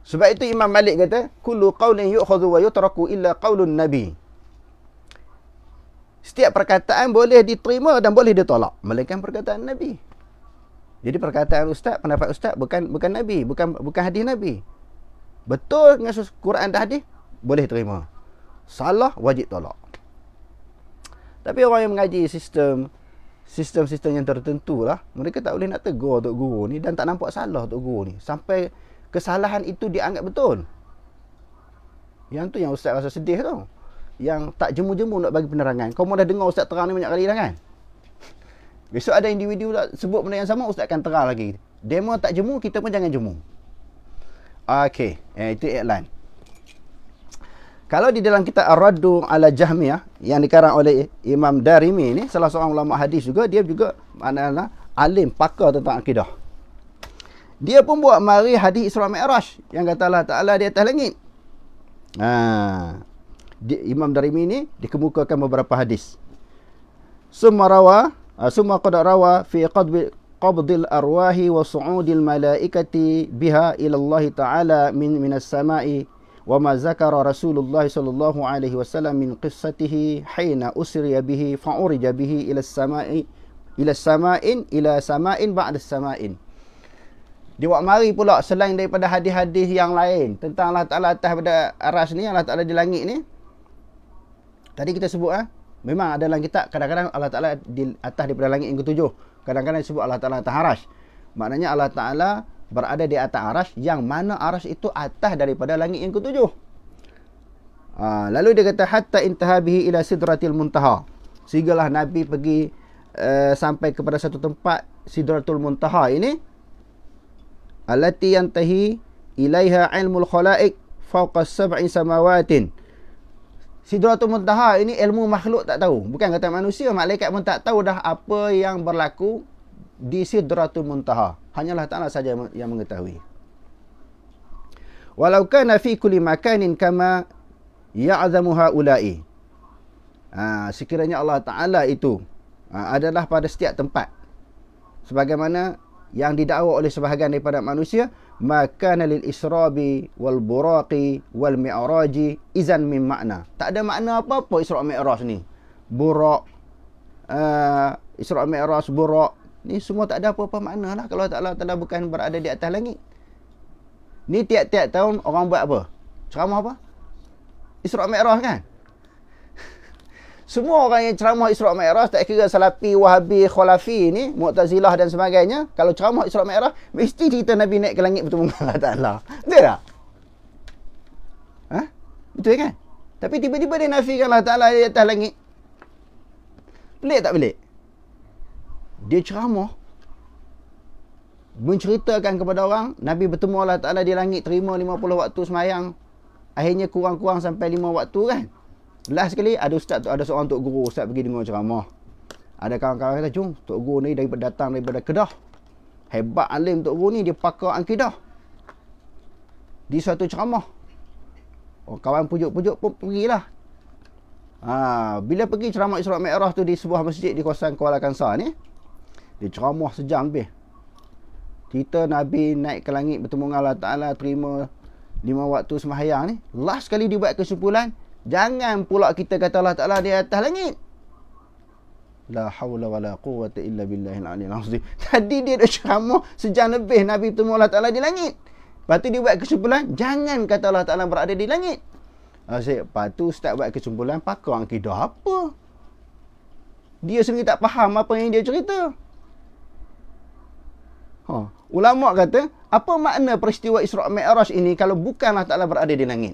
Sebab itu Imam Malik kata, "Kullu qawlin yu'khadhu wa yutraku illa qawlun nabi." Setiap perkataan boleh diterima dan boleh ditolak melainkan perkataan Nabi. Jadi perkataan ustaz, pendapat ustaz bukan bukan Nabi, bukan bukan hadis Nabi. Betul dengan Quran dan hadis boleh terima. Salah wajib tolak. Tapi orang yang mengaji sistem sistem-sistem yang tertentu lah, mereka tak boleh nak tegur Tok Guru ni dan tak nampak salah Tok Guru ni. Sampai kesalahan itu dianggap betul. Yang tu yang ustaz rasa sedih tau yang tak jemu-jemu nak bagi penerangan. Kau dah dengar ustaz terang ni banyak kali dah kan? Besok ada individu tak lah sebut benda yang sama, ustaz akan terang lagi. Demo tak jemu, kita pun jangan jemu. Okey, eh, itu headline. Kalau di dalam kitab Ar-Raddu ala Jahmiyah yang dikarang oleh Imam Darimi ni salah seorang ulama hadis juga dia juga mana alim pakar tentang akidah. Dia pun buat mari hadis Isra Mikraj yang kata Allah Taala di atas langit. Ha, di, Imam Darimi ini dikemukakan beberapa hadis. Summa rawa, uh, summa qad rawa fi qabdil arwahi wa su'udil malaikati biha ila Allah Ta'ala min min minas sama'i wa ma zakara Rasulullah sallallahu alaihi wasallam min qissatihi hina usriya bihi fa bihi ila sama'i ila sama'in ila sama'in ba'da sama'in. Di waktu mari pula selain daripada hadis-hadis yang lain tentang Allah Ta'ala atas pada aras ni, Allah Ta'ala di langit ni, Tadi kita sebut ah, ha? memang ada dalam kitab kadang-kadang Allah Taala di atas daripada langit yang ketujuh. Kadang-kadang disebut Allah Taala atas arasy. Maknanya Allah Taala berada di atas arasy yang mana arasy itu atas daripada langit yang ketujuh. Ha, lalu dia kata hatta intaha bihi ila sidratil muntaha. Sehinggalah Nabi pergi uh, sampai kepada satu tempat Sidratul Muntaha ini allati yantahi ilaiha ilmul khalaik fawqa sab'i samawatin Sidratul Muntaha ini ilmu makhluk tak tahu. Bukan kata manusia, malaikat pun tak tahu dah apa yang berlaku di Sidratul Muntaha. Hanyalah Ta'ala saja yang mengetahui. Walau kana fi kulli makanin kama ya'zamu haula'i. Ha, sekiranya Allah Ta'ala itu ha, adalah pada setiap tempat. Sebagaimana yang didakwa oleh sebahagian daripada manusia, ma kana lil israbi wal buraqi wal mi'raji izan min makna tak ada makna apa-apa isra mi'raj ni buraq uh, isra mi'raj buraq ni semua tak ada apa-apa makna lah kalau tak Allah Taala bukan berada di atas langit ni tiap-tiap tahun orang buat apa ceramah apa isra mi'raj kan semua orang yang ceramah Isra' Mi'raj tak kira Salafi, Wahabi, Khulafi ni, Mu'tazilah dan sebagainya, kalau ceramah Isra' Mi'raj mesti cerita Nabi naik ke langit bertemu Allah Taala. Betul tak? Ha? Betul kan? Tapi tiba-tiba dia nafikan Allah Taala di atas langit. Pelik tak pelik? Dia ceramah menceritakan kepada orang Nabi bertemu Allah Taala di langit terima 50 waktu semayang akhirnya kurang-kurang sampai 5 waktu kan? Last sekali ada ustaz ada seorang tok guru ustaz pergi dengar ceramah. Ada kawan-kawan kata, "Jom, tok guru ni daripada datang daripada Kedah. Hebat alim tok guru ni, dia pakar akidah." Di satu ceramah. Oh, kawan pujuk-pujuk pun pergilah. Ha, bila pergi ceramah Isra Mikraj tu di sebuah masjid di kawasan Kuala Kangsar ni, dia ceramah sejam lebih. Kita Nabi naik ke langit bertemu dengan Allah Ta'ala terima lima waktu semahayang ni. Last sekali dia buat kesimpulan, Jangan pula kita kata Allah Ta'ala di atas langit. La hawla wa la quwata illa billahil alim. Tadi dia dah ceramah sejam lebih Nabi temu Allah Ta'ala di langit. Lepas tu dia buat kesimpulan. Jangan kata Allah Ta'ala berada di langit. Ah, lepas tu Ustaz buat kesimpulan. Pakar akidah apa? Dia sendiri tak faham apa yang dia cerita. Ha. Ulama kata, apa makna peristiwa Isra' Mi'raj ini kalau bukanlah Ta'ala berada di langit?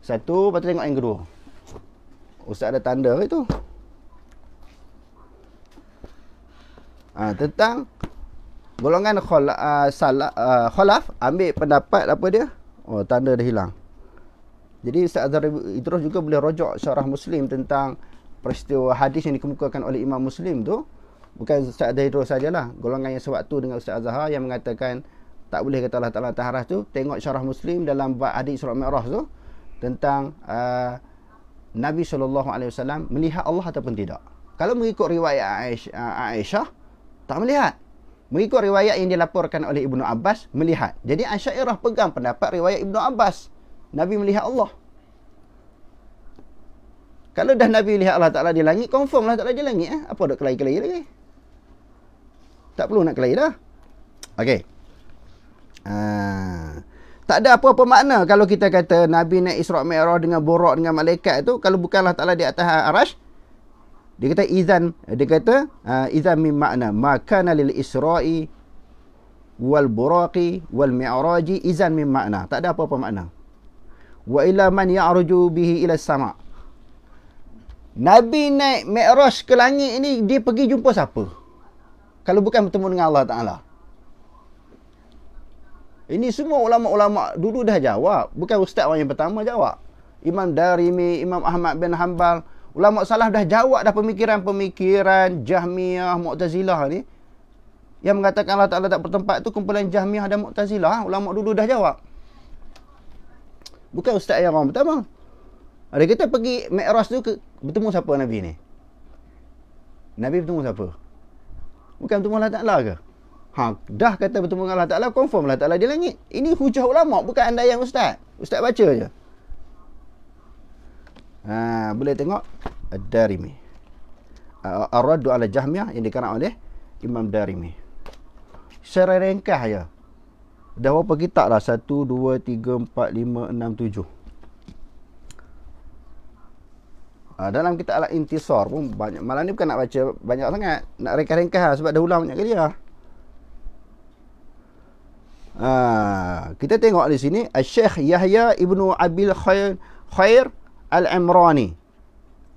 Satu, lepas tu tengok yang kedua. Ustaz ada tanda ke tu? Ha, tentang golongan khol, uh, ah, salah, ah, uh, kholaf ambil pendapat apa dia? Oh, tanda dah hilang. Jadi Ustaz Azhar Idrus juga boleh rojok syarah Muslim tentang peristiwa hadis yang dikemukakan oleh Imam Muslim tu. Bukan Ustaz Azhar Idrus sajalah. Golongan yang sewaktu dengan Ustaz Azhar yang mengatakan tak boleh kata Allah Ta'ala Taharah tu. Tengok syarah Muslim dalam hadis Surah Mi'raj tu tentang uh, Nabi saw melihat Allah ataupun tidak. Kalau mengikut riwayat uh, Aisyah, tak melihat. Mengikut riwayat yang dilaporkan oleh Ibnu Abbas melihat. Jadi Asy'ariyah pegang pendapat riwayat Ibnu Abbas Nabi melihat Allah. Kalau dah Nabi lihat Allah Taala di langit, confirm Allah Taala di langit eh. Apa nak kelahi-kelahi lagi? Tak perlu nak kelahi dah. Okey. Ah uh. Tak ada apa-apa makna kalau kita kata Nabi naik Isra' Mi'raj dengan borak dengan malaikat tu kalau bukanlah Taala di atas arasy. Dia kata izan, dia kata ha, izan min makna makana lil Isra'i wal buraqi wal mi'raji izan min makna. Tak ada apa-apa makna. Wa ila man ya'ruju bihi ila sama' Nabi naik Mi'raj ke langit ni dia pergi jumpa siapa? Kalau bukan bertemu dengan Allah Taala. Ini semua ulama-ulama dulu dah jawab. Bukan ustaz orang yang pertama jawab. Imam Darimi, Imam Ahmad bin Hanbal. Ulama salah dah jawab dah pemikiran-pemikiran Jahmiyah, Mu'tazilah ni. Yang mengatakan Allah Ta'ala tak bertempat tu kumpulan Jahmiyah dan Mu'tazilah. Ulama dulu dah jawab. Bukan ustaz yang orang pertama. Ada kita pergi Mi'raj tu ke, bertemu siapa Nabi ni? Nabi bertemu siapa? Bukan bertemu Allah Ta'ala ke? Ha, dah kata bertemu dengan Allah Ta'ala, confirm Allah Ta'ala di langit. Ini hujah ulama, bukan anda yang ustaz. Ustaz baca je. Ha, boleh tengok. Darimi. Aradu ala jahmiah yang dikarang oleh Imam Darimi. Secara ringkas je. Ya? Dah berapa kitab lah? Satu, dua, tiga, empat, lima, enam, tujuh. Ha, dalam kitab Al-Intisar pun banyak. Malam ni bukan nak baca banyak sangat. Nak ringkas-ringkas lah sebab dah ulang banyak kali lah. Ya. Ha, kita tengok di sini Syekh Yahya Ibnu Abil Khair, Khair Al-Imrani.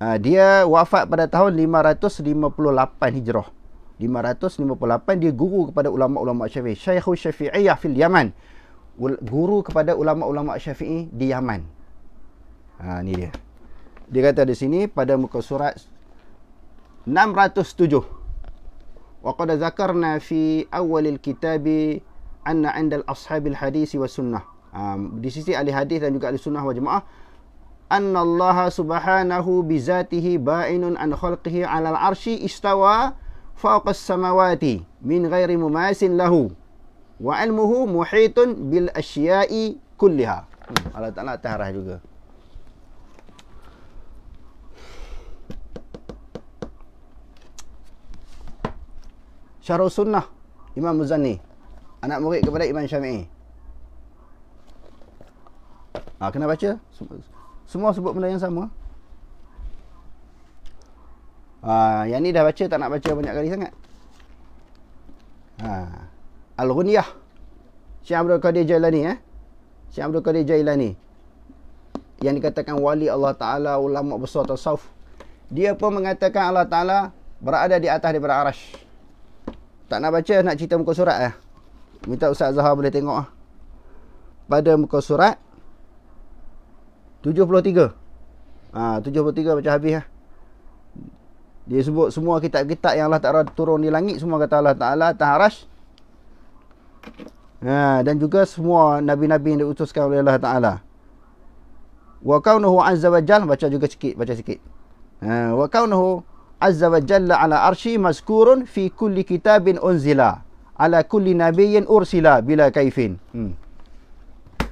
Ha, dia wafat pada tahun 558 Hijrah. 558 dia guru kepada ulama-ulama Syafi'i, Syekhul Syafi'iyah fil Yaman. Guru kepada ulama-ulama Syafi'i di Yaman. Ha ni dia. Dia kata di sini pada muka surat 607. Wa qad zakarna fi awwalil kitabi anna indal ashabil hadisi wa sunnah. Um, di sisi ahli hadis dan juga ahli sunnah wa jemaah anna Allah subhanahu bizatihi ba'inun an khalqihi 'alal arsy istawa fawqa samawati min ghairi mumasin lahu wa ilmuhu muhitun bil asya'i kulliha. Hmm, Allah Ta'ala tarah juga. Syarah Sunnah Imam Muzani anak murid kepada Imam syamie. Ha, ah, kena baca semua sebut benda yang sama. Ha, yang ni dah baca tak nak baca banyak kali sangat. Ha. Ah, Al-Ghuniyah. Syekh Abdul Qadir Jailani eh. Syekh Abdul Qadir Jailani. Yang dikatakan wali Allah Taala ulama besar tasawuf. Dia pun mengatakan Allah Taala berada di atas daripada arash. Tak nak baca nak cerita muka surat eh. Minta Ustaz Zahar boleh tengok ah. Pada muka surat 73. Ah ha, 73 baca habis ah. Dia sebut semua kitab-kitab yang Allah Taala turun di langit semua kata Allah Taala Taharaj. Ha, dan juga semua nabi-nabi yang diutuskan oleh Allah Taala. Wa kaunuhu azza wa jalla baca juga sikit, baca sikit. Ha, wa kaunuhu azza wa jalla ala arshi maskurun fi kulli kitabin unzila ala kulli nabiyyin ursila bila kaifin. Hmm.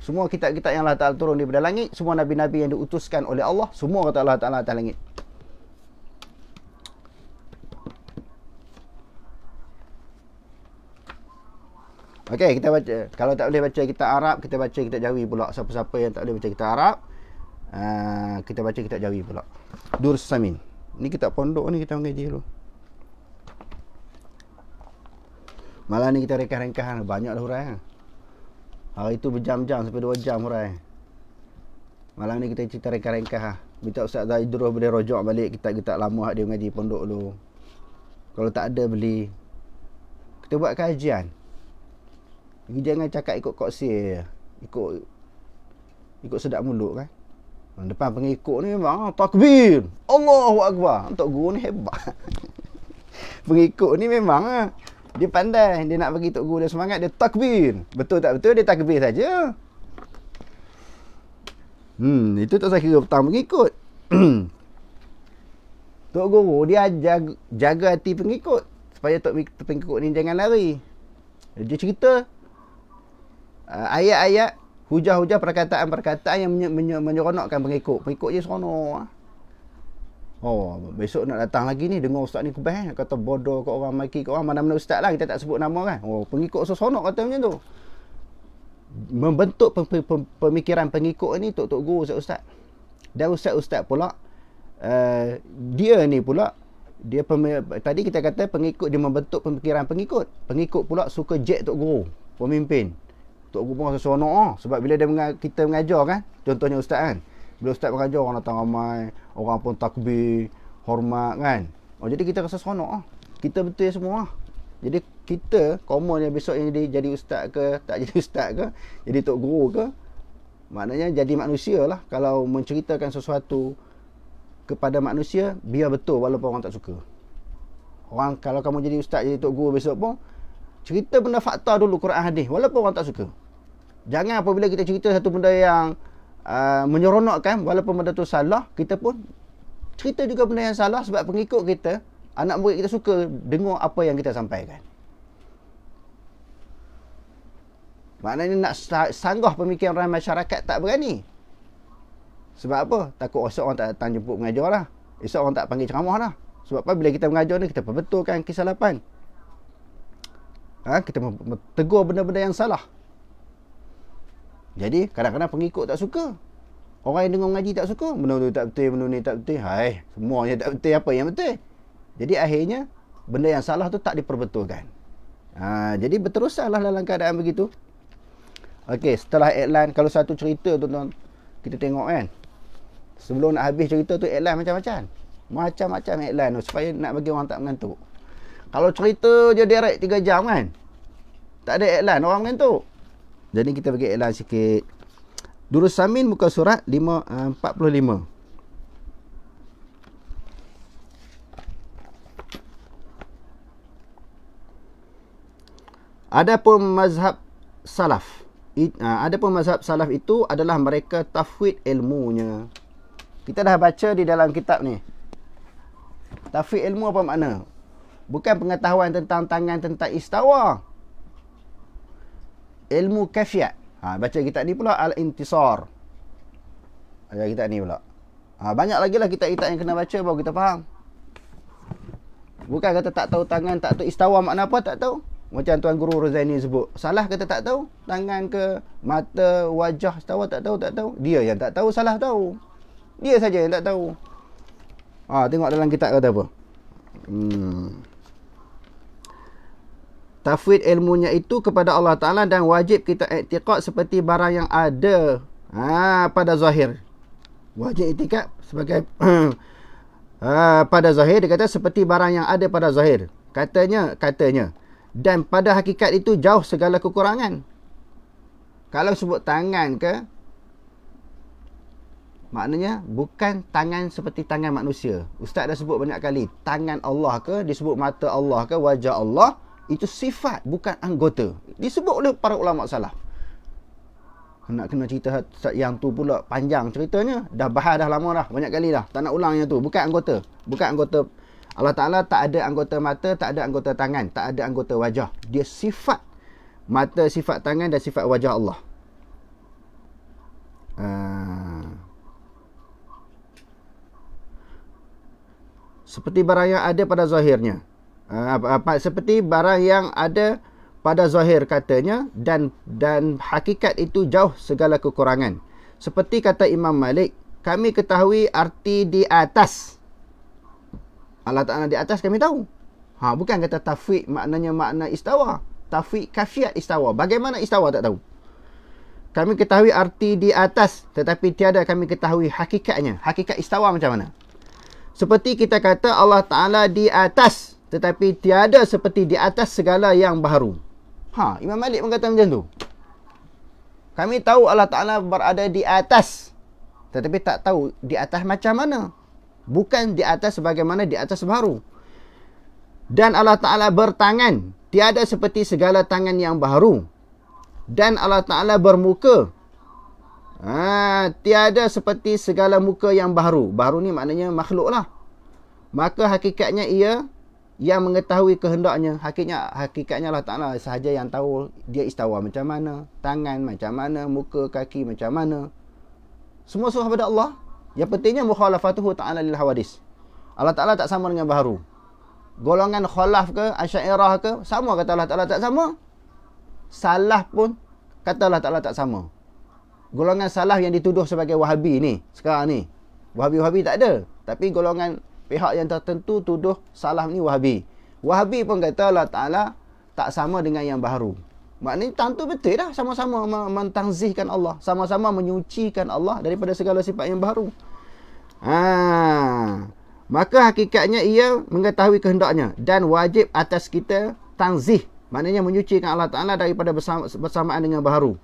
Semua kitab-kitab yang Allah Ta'ala turun daripada langit, semua nabi-nabi yang diutuskan oleh Allah, semua kata Allah Ta'ala atas langit. Okey, kita baca. Kalau tak boleh baca kitab Arab, kita baca kitab Jawi pula. Siapa-siapa yang tak boleh baca kitab Arab, uh, kita baca kitab Jawi pula. Dursamin. Samin. Ni kitab pondok ni kita mengaji dulu. Malam ni kita rekah rengkah Banyak dah hurai ha. Hari tu berjam-jam sampai dua jam hurai Malam ni kita cerita rekah rengkah ha. Minta Ustaz Zahid Idrus boleh rojok balik kita kitab lama yang dia mengaji pondok dulu Kalau tak ada beli Kita buat kajian Ini jangan cakap ikut koksir je Ikut Ikut sedap mulut kan depan pengikut ni memang ah, takbir. Allahu akbar. Untuk guru ni hebat. pengikut ni memang ah dia pandai dia nak bagi tok guru dia semangat dia takbir betul tak betul dia takbir saja hmm itu tak saya kira petang pengikut tok guru dia jaga, jaga hati pengikut supaya tok pengikut ni jangan lari dia cerita uh, ayat-ayat hujah-hujah perkataan-perkataan yang menyeronokkan pengikut pengikut je seronok Oh, besok nak datang lagi ni dengar ustaz ni kebah eh. Kata bodoh kat orang, maki kat orang. Mana-mana ustaz lah. Kita tak sebut nama kan. Oh, pengikut so sosonok kata macam tu. Membentuk pemikiran pengikut ni Tok Tok Guru Ustaz Ustaz. Dan Ustaz Ustaz pula, uh, dia ni pula, dia tadi kita kata pengikut dia membentuk pemikiran pengikut. Pengikut pula suka jet Tok Guru, pemimpin. Tok Guru pun rasa seronok lah. Sebab bila dia mengaj- kita mengajar kan, contohnya Ustaz kan, bila ustaz mengajar orang datang ramai, orang pun takbir, hormat kan. Oh jadi kita rasa seronok ah. Kita betul semua ah. Jadi kita komo yang besok jadi jadi ustaz ke tak jadi ustaz ke, jadi tok guru ke, maknanya jadi manusia lah kalau menceritakan sesuatu kepada manusia biar betul walaupun orang tak suka. Orang kalau kamu jadi ustaz jadi tok guru besok pun cerita benda fakta dulu Quran hadis walaupun orang tak suka. Jangan apabila kita cerita satu benda yang Ah, menyeronokkan walaupun benda tu salah kita pun cerita juga benda yang salah sebab pengikut kita anak murid kita suka dengar apa yang kita sampaikan maknanya nak sanggah pemikiran ramai masyarakat tak berani sebab apa takut esok orang tak datang jemput mengajar lah esok orang tak panggil ceramah lah sebab apa bila kita mengajar ni kita perbetulkan kesalahan ha? kita tegur benda-benda yang salah jadi kadang-kadang pengikut tak suka. Orang yang dengar ngaji tak suka. Benda tu tak betul, benda ni tak betul. Hai, semuanya tak betul. Apa yang betul? Jadi akhirnya, benda yang salah tu tak diperbetulkan. Ha, jadi berterusanlah dalam keadaan begitu. Okey, setelah Adlan, kalau satu cerita tu tuan kita tengok kan. Sebelum nak habis cerita tu Adlan macam-macam. Macam-macam Adlan tu supaya nak bagi orang tak mengantuk. Kalau cerita je direct 3 jam kan. Tak ada Adlan, orang mengantuk. Jadi kita bagi elan sikit. Durusamin muka surat 5 45. Adapun mazhab salaf. Eh, Adapun mazhab salaf itu adalah mereka tafwid ilmunya. Kita dah baca di dalam kitab ni. Tafwid ilmu apa makna? Bukan pengetahuan tentang tangan tentang istawa ilmu kafiat. Ha, baca kitab ni pula Al-Intisar. Baca kitab ni pula. Ha, banyak lagi lah kitab-kitab yang kena baca baru kita faham. Bukan kata tak tahu tangan, tak tahu istawa makna apa, tak tahu. Macam Tuan Guru Rozaini sebut. Salah kata tak tahu. Tangan ke mata, wajah, istawa tak tahu, tak tahu. Dia yang tak tahu, salah tahu. Dia saja yang tak tahu. Ha, tengok dalam kitab kata apa. Hmm tafwid ilmunya itu kepada Allah Ta'ala dan wajib kita iktiqat seperti barang yang ada ha, pada zahir. Wajib iktiqat sebagai ha, pada zahir. Dia kata seperti barang yang ada pada zahir. Katanya, katanya. Dan pada hakikat itu jauh segala kekurangan. Kalau sebut tangan ke, maknanya bukan tangan seperti tangan manusia. Ustaz dah sebut banyak kali. Tangan Allah ke, disebut mata Allah ke, wajah Allah itu sifat bukan anggota disebut oleh para ulama salaf nak kena cerita yang tu pula panjang ceritanya dah bahas dah lama dah banyak kali dah tak nak ulang yang tu bukan anggota bukan anggota Allah Ta'ala tak ada anggota mata tak ada anggota tangan tak ada anggota wajah dia sifat mata sifat tangan dan sifat wajah Allah uh, seperti barang yang ada pada zahirnya Ah, apa seperti barang yang ada pada zahir katanya dan dan hakikat itu jauh segala kekurangan. Seperti kata Imam Malik, kami ketahui arti di atas. Allah Taala di atas kami tahu. Ha bukan kata tafwid maknanya makna istawa. Tafwid kafiat istawa. Bagaimana istawa tak tahu. Kami ketahui arti di atas tetapi tiada kami ketahui hakikatnya. Hakikat istawa macam mana? Seperti kita kata Allah Taala di atas tetapi tiada seperti di atas segala yang baru. Ha, Imam Malik mengatakan macam tu. Kami tahu Allah Ta'ala berada di atas. Tetapi tak tahu di atas macam mana. Bukan di atas sebagaimana di atas baru. Dan Allah Ta'ala bertangan. Tiada seperti segala tangan yang baru. Dan Allah Ta'ala bermuka. Ha, tiada seperti segala muka yang baru. Baru ni maknanya makhluk lah. Maka hakikatnya ia yang mengetahui kehendaknya hakiknya hakikatnya Allah Taala sahaja yang tahu dia istawa macam mana tangan macam mana muka kaki macam mana semua serah pada Allah yang pentingnya mukhalafatuhu ta'ala lil hawadis Allah Taala tak sama dengan baharu golongan khalaf ke asyirah ke sama kata Allah Taala tak sama salah pun kata Allah Taala tak sama golongan salah yang dituduh sebagai wahabi ni sekarang ni wahabi-wahabi tak ada tapi golongan pihak yang tertentu tuduh salah ni wahabi. Wahabi pun kata Allah Ta'ala tak sama dengan yang baru. Maknanya tentu betul dah sama-sama mentangzihkan Allah. Sama-sama menyucikan Allah daripada segala sifat yang baru. Ha. Maka hakikatnya ia mengetahui kehendaknya dan wajib atas kita tangzih. Maknanya menyucikan Allah Ta'ala daripada bersamaan dengan baru.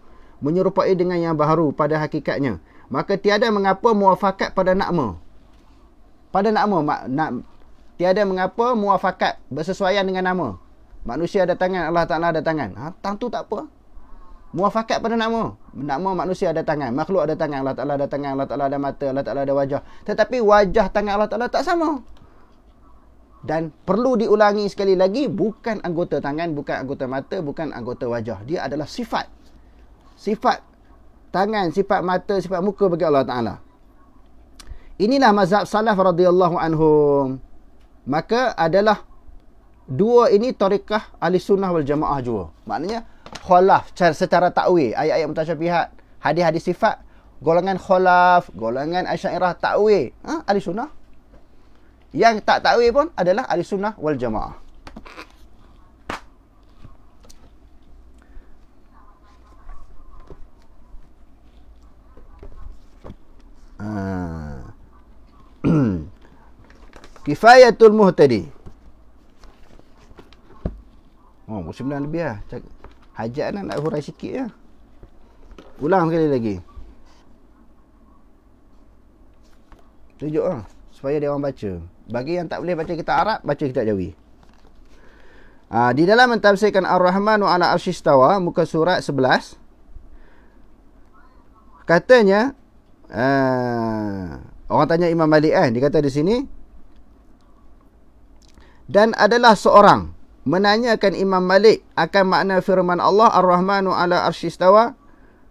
Menyerupai dengan yang baru pada hakikatnya. Maka tiada mengapa muafakat pada nakma pada nama mak, nak tiada mengapa muafakat bersesuaian dengan nama manusia ada tangan Allah Taala ada tangan ha tang tu tak apa muafakat pada nama nama manusia ada tangan makhluk ada tangan Allah Taala ada tangan Allah Taala ada mata Allah Taala ada wajah tetapi wajah tangan Allah Taala tak sama dan perlu diulangi sekali lagi bukan anggota tangan bukan anggota mata bukan anggota wajah dia adalah sifat sifat tangan sifat mata sifat muka bagi Allah Taala Inilah mazhab salaf radhiyallahu anhum. Maka adalah dua ini tarikah ahli sunnah wal jamaah juga. Maknanya kholaf secara takwil ayat-ayat mutasyabihat, hadis-hadis sifat golongan kholaf, golongan asy'ariyah takwil, ha? ahli sunnah. Yang tak takwil pun adalah ahli sunnah wal jamaah. Ah. Ha. Kifayatul muhtadi. Oh, musim dah lebih lah. Hajat lah nak hurai sikit lah. Ulang sekali lagi. Tunjuk lah. Supaya dia orang baca. Bagi yang tak boleh baca kita Arab, baca kita Jawi. Ha, di dalam mentafsirkan Ar-Rahman wa ala Arshistawa, muka surat 11. Katanya, ah, Orang tanya Imam Malik kan Dia kata di sini Dan adalah seorang Menanyakan Imam Malik Akan makna firman Allah Ar-Rahmanu ala arshistawa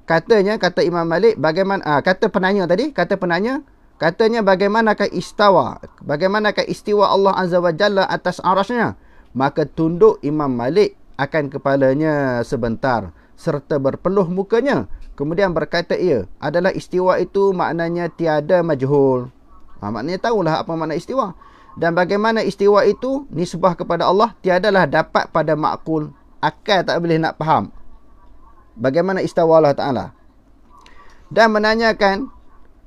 Katanya kata Imam Malik bagaimana uh, Kata penanya tadi Kata penanya Katanya bagaimanakah istawa Bagaimanakah istiwa Allah Azza wa Jalla atas arasnya Maka tunduk Imam Malik akan kepalanya sebentar Serta berpeluh mukanya Kemudian berkata ia adalah istiwa itu maknanya tiada majhul. Ha, maknanya tahulah apa makna istiwa. Dan bagaimana istiwa itu nisbah kepada Allah tiadalah dapat pada makul. Akal tak boleh nak faham. Bagaimana istiwa Allah Ta'ala. Dan menanyakan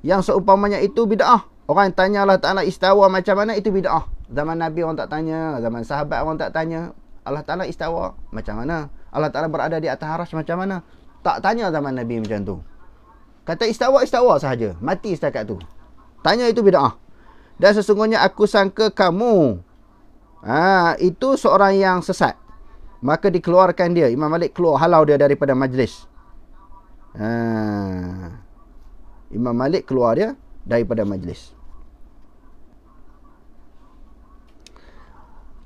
yang seumpamanya itu bid'ah. Orang yang tanya Allah Ta'ala istiwa macam mana itu bid'ah. Zaman Nabi orang tak tanya. Zaman sahabat orang tak tanya. Allah Ta'ala istiwa macam mana. Allah Ta'ala berada di atas haras macam mana. Tak tanya zaman Nabi macam tu. Kata istawa istawa sahaja. Mati setakat tu. Tanya itu bida'ah. Dan sesungguhnya aku sangka kamu. Ha, itu seorang yang sesat. Maka dikeluarkan dia. Imam Malik keluar halau dia daripada majlis. Ha, Imam Malik keluar dia daripada majlis.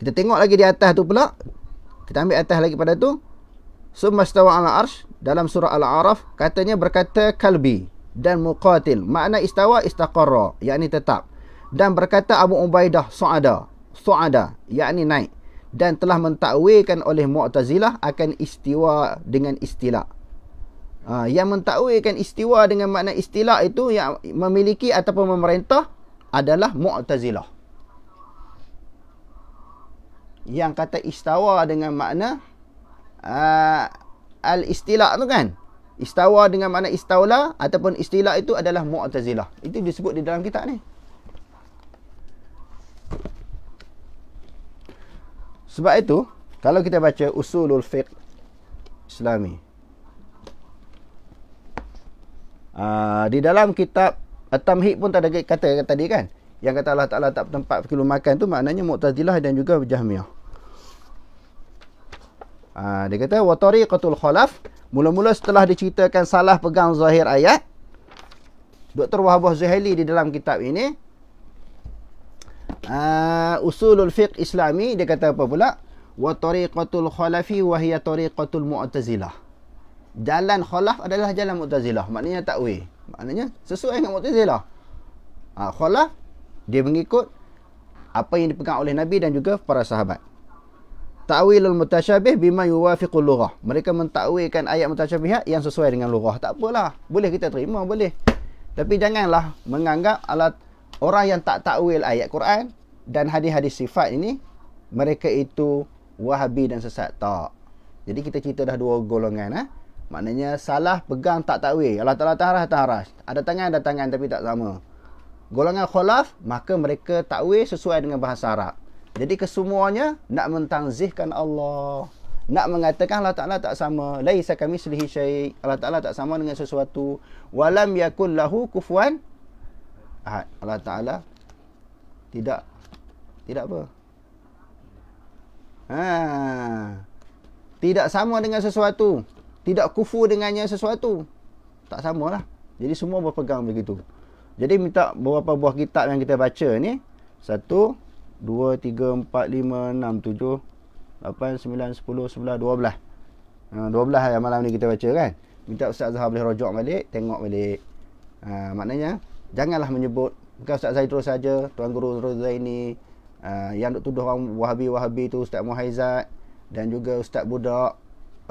Kita tengok lagi di atas tu pula. Kita ambil atas lagi pada tu. Summa stawa ala arsh dalam surah Al-Araf katanya berkata kalbi dan muqatil makna istawa istaqarra yakni tetap dan berkata Abu Ubaidah suada suada yakni naik dan telah mentakwilkan oleh Mu'tazilah akan istiwa dengan istilah ha, yang mentakwilkan istiwa dengan makna istilah itu yang memiliki ataupun memerintah adalah Mu'tazilah yang kata istawa dengan makna ha, al istilah tu kan istawa dengan makna istaula ataupun istilah itu adalah mu'tazilah itu disebut di dalam kitab ni sebab itu kalau kita baca usulul fiqh islami aa, ah, di dalam kitab atamhik pun tak ada kata tadi kan yang kata Allah Ta'ala tak tempat perlu makan tu maknanya mu'tazilah dan juga jahmiah Ha, dia kata wa tariqatul khalaf mula-mula setelah diceritakan salah pegang zahir ayat Dr. Wahbah Zuhaili di dalam kitab ini uh, usulul fiqh islami dia kata apa pula wa tariqatul khalafi wa hiya tariqatul mu'tazilah jalan khalaf adalah jalan mu'tazilah maknanya takwil maknanya sesuai dengan mu'tazilah ha, khalaf dia mengikut apa yang dipegang oleh nabi dan juga para sahabat ta'wilul mutasyabih bima yuwafiqul lughah mereka mentakwilkan ayat mutasyabihat yang sesuai dengan lughah tak apalah boleh kita terima boleh tapi janganlah menganggap alat orang yang tak takwil ayat Quran dan hadis-hadis sifat ini mereka itu wahabi dan sesat tak jadi kita cerita dah dua golongan eh? maknanya salah pegang tak takwil Allah Taala taharah taharah ada tangan ada tangan tapi tak sama golongan kholaf maka mereka takwil sesuai dengan bahasa Arab jadi kesemuanya nak mentangzihkan Allah. Nak mengatakan Allah Ta'ala tak sama. Laisa kami selihi syaih. Allah Ta'ala tak sama dengan sesuatu. Walam yakun lahu kufuan. Allah Ta'ala tidak. Tidak apa? Ha. Tidak sama dengan sesuatu. Tidak kufu dengannya sesuatu. Tak sama lah. Jadi semua berpegang begitu. Jadi minta beberapa buah kitab yang kita baca ni. Satu. Satu. 2, 3, 4, 5, 6, 7, 8, 9, 10, 11, 12 12 yang malam ni kita baca kan Minta Ustaz Zahar boleh rojok balik Tengok balik ha, Maknanya Janganlah menyebut Bukan Ustaz terus saja Tuan Guru Zaini uh, Yang tuduh orang wahabi-wahabi tu Ustaz Muhaizat Dan juga Ustaz Budak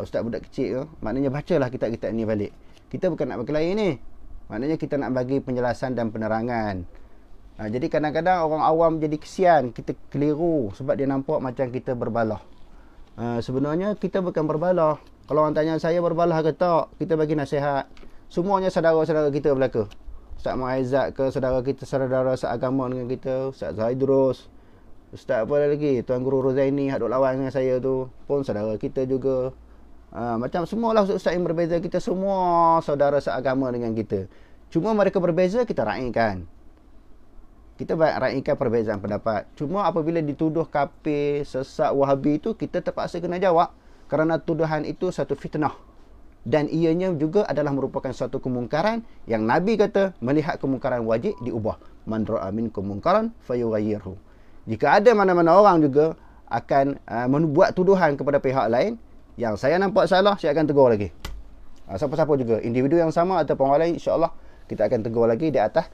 Ustaz Budak kecil tu Maknanya bacalah kitab-kitab ni balik Kita bukan nak berkelahi ni Maknanya kita nak bagi penjelasan dan penerangan Ha, jadi kadang-kadang orang awam jadi kesian kita keliru sebab dia nampak macam kita berbalah. Ha, sebenarnya kita bukan berbalah. Kalau orang tanya saya berbalah ke tak, kita bagi nasihat. Semuanya saudara-saudara kita belaka. Ustaz Muaizat ke saudara kita, saudara-saudara seagama dengan kita, Ustaz Zaidrus. Ustaz apa lagi, Tuan Guru Rozaini hak duk lawan dengan saya tu pun saudara kita juga. Ha, macam semualah ustaz-ustaz yang berbeza kita semua saudara seagama dengan kita. Cuma mereka berbeza kita raikan kita raikan perbezaan pendapat. Cuma apabila dituduh kafir, sesat wahabi itu kita terpaksa kena jawab kerana tuduhan itu satu fitnah. Dan ianya juga adalah merupakan satu kemungkaran yang Nabi kata melihat kemungkaran wajib diubah. Man amin kemungkaran munkaran Jika ada mana-mana orang juga akan uh, eh, membuat tuduhan kepada pihak lain yang saya nampak salah, saya akan tegur lagi. Uh, siapa-siapa juga individu yang sama atau orang lain insya-Allah kita akan tegur lagi di atas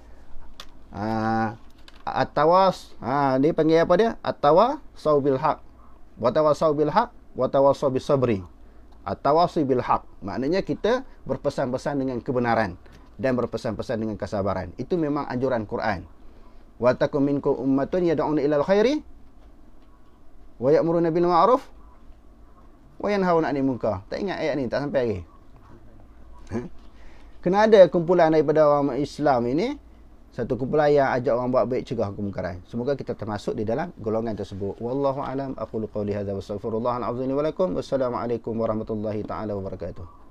ah, atawas ha dia panggil apa dia atawa saubil haq watawa saubil haq watawa saubil sabri atawa saubil haq maknanya kita berpesan-pesan dengan kebenaran dan berpesan-pesan dengan kesabaran itu memang anjuran Quran watakum minkum ummatun yad'una ilal khairi wa ya'muruna bil ma'ruf wa yanhauna 'anil munkar tak ingat ayat ni tak sampai lagi kena ada kumpulan daripada orang Islam ini satu kumpulan yang ajak orang buat baik cegah kemungkaran. Semoga kita termasuk di dalam golongan tersebut. Wallahu alam aqulu qawli hadza wa astaghfirullah alazim wa lakum. Wassalamualaikum warahmatullahi taala wabarakatuh.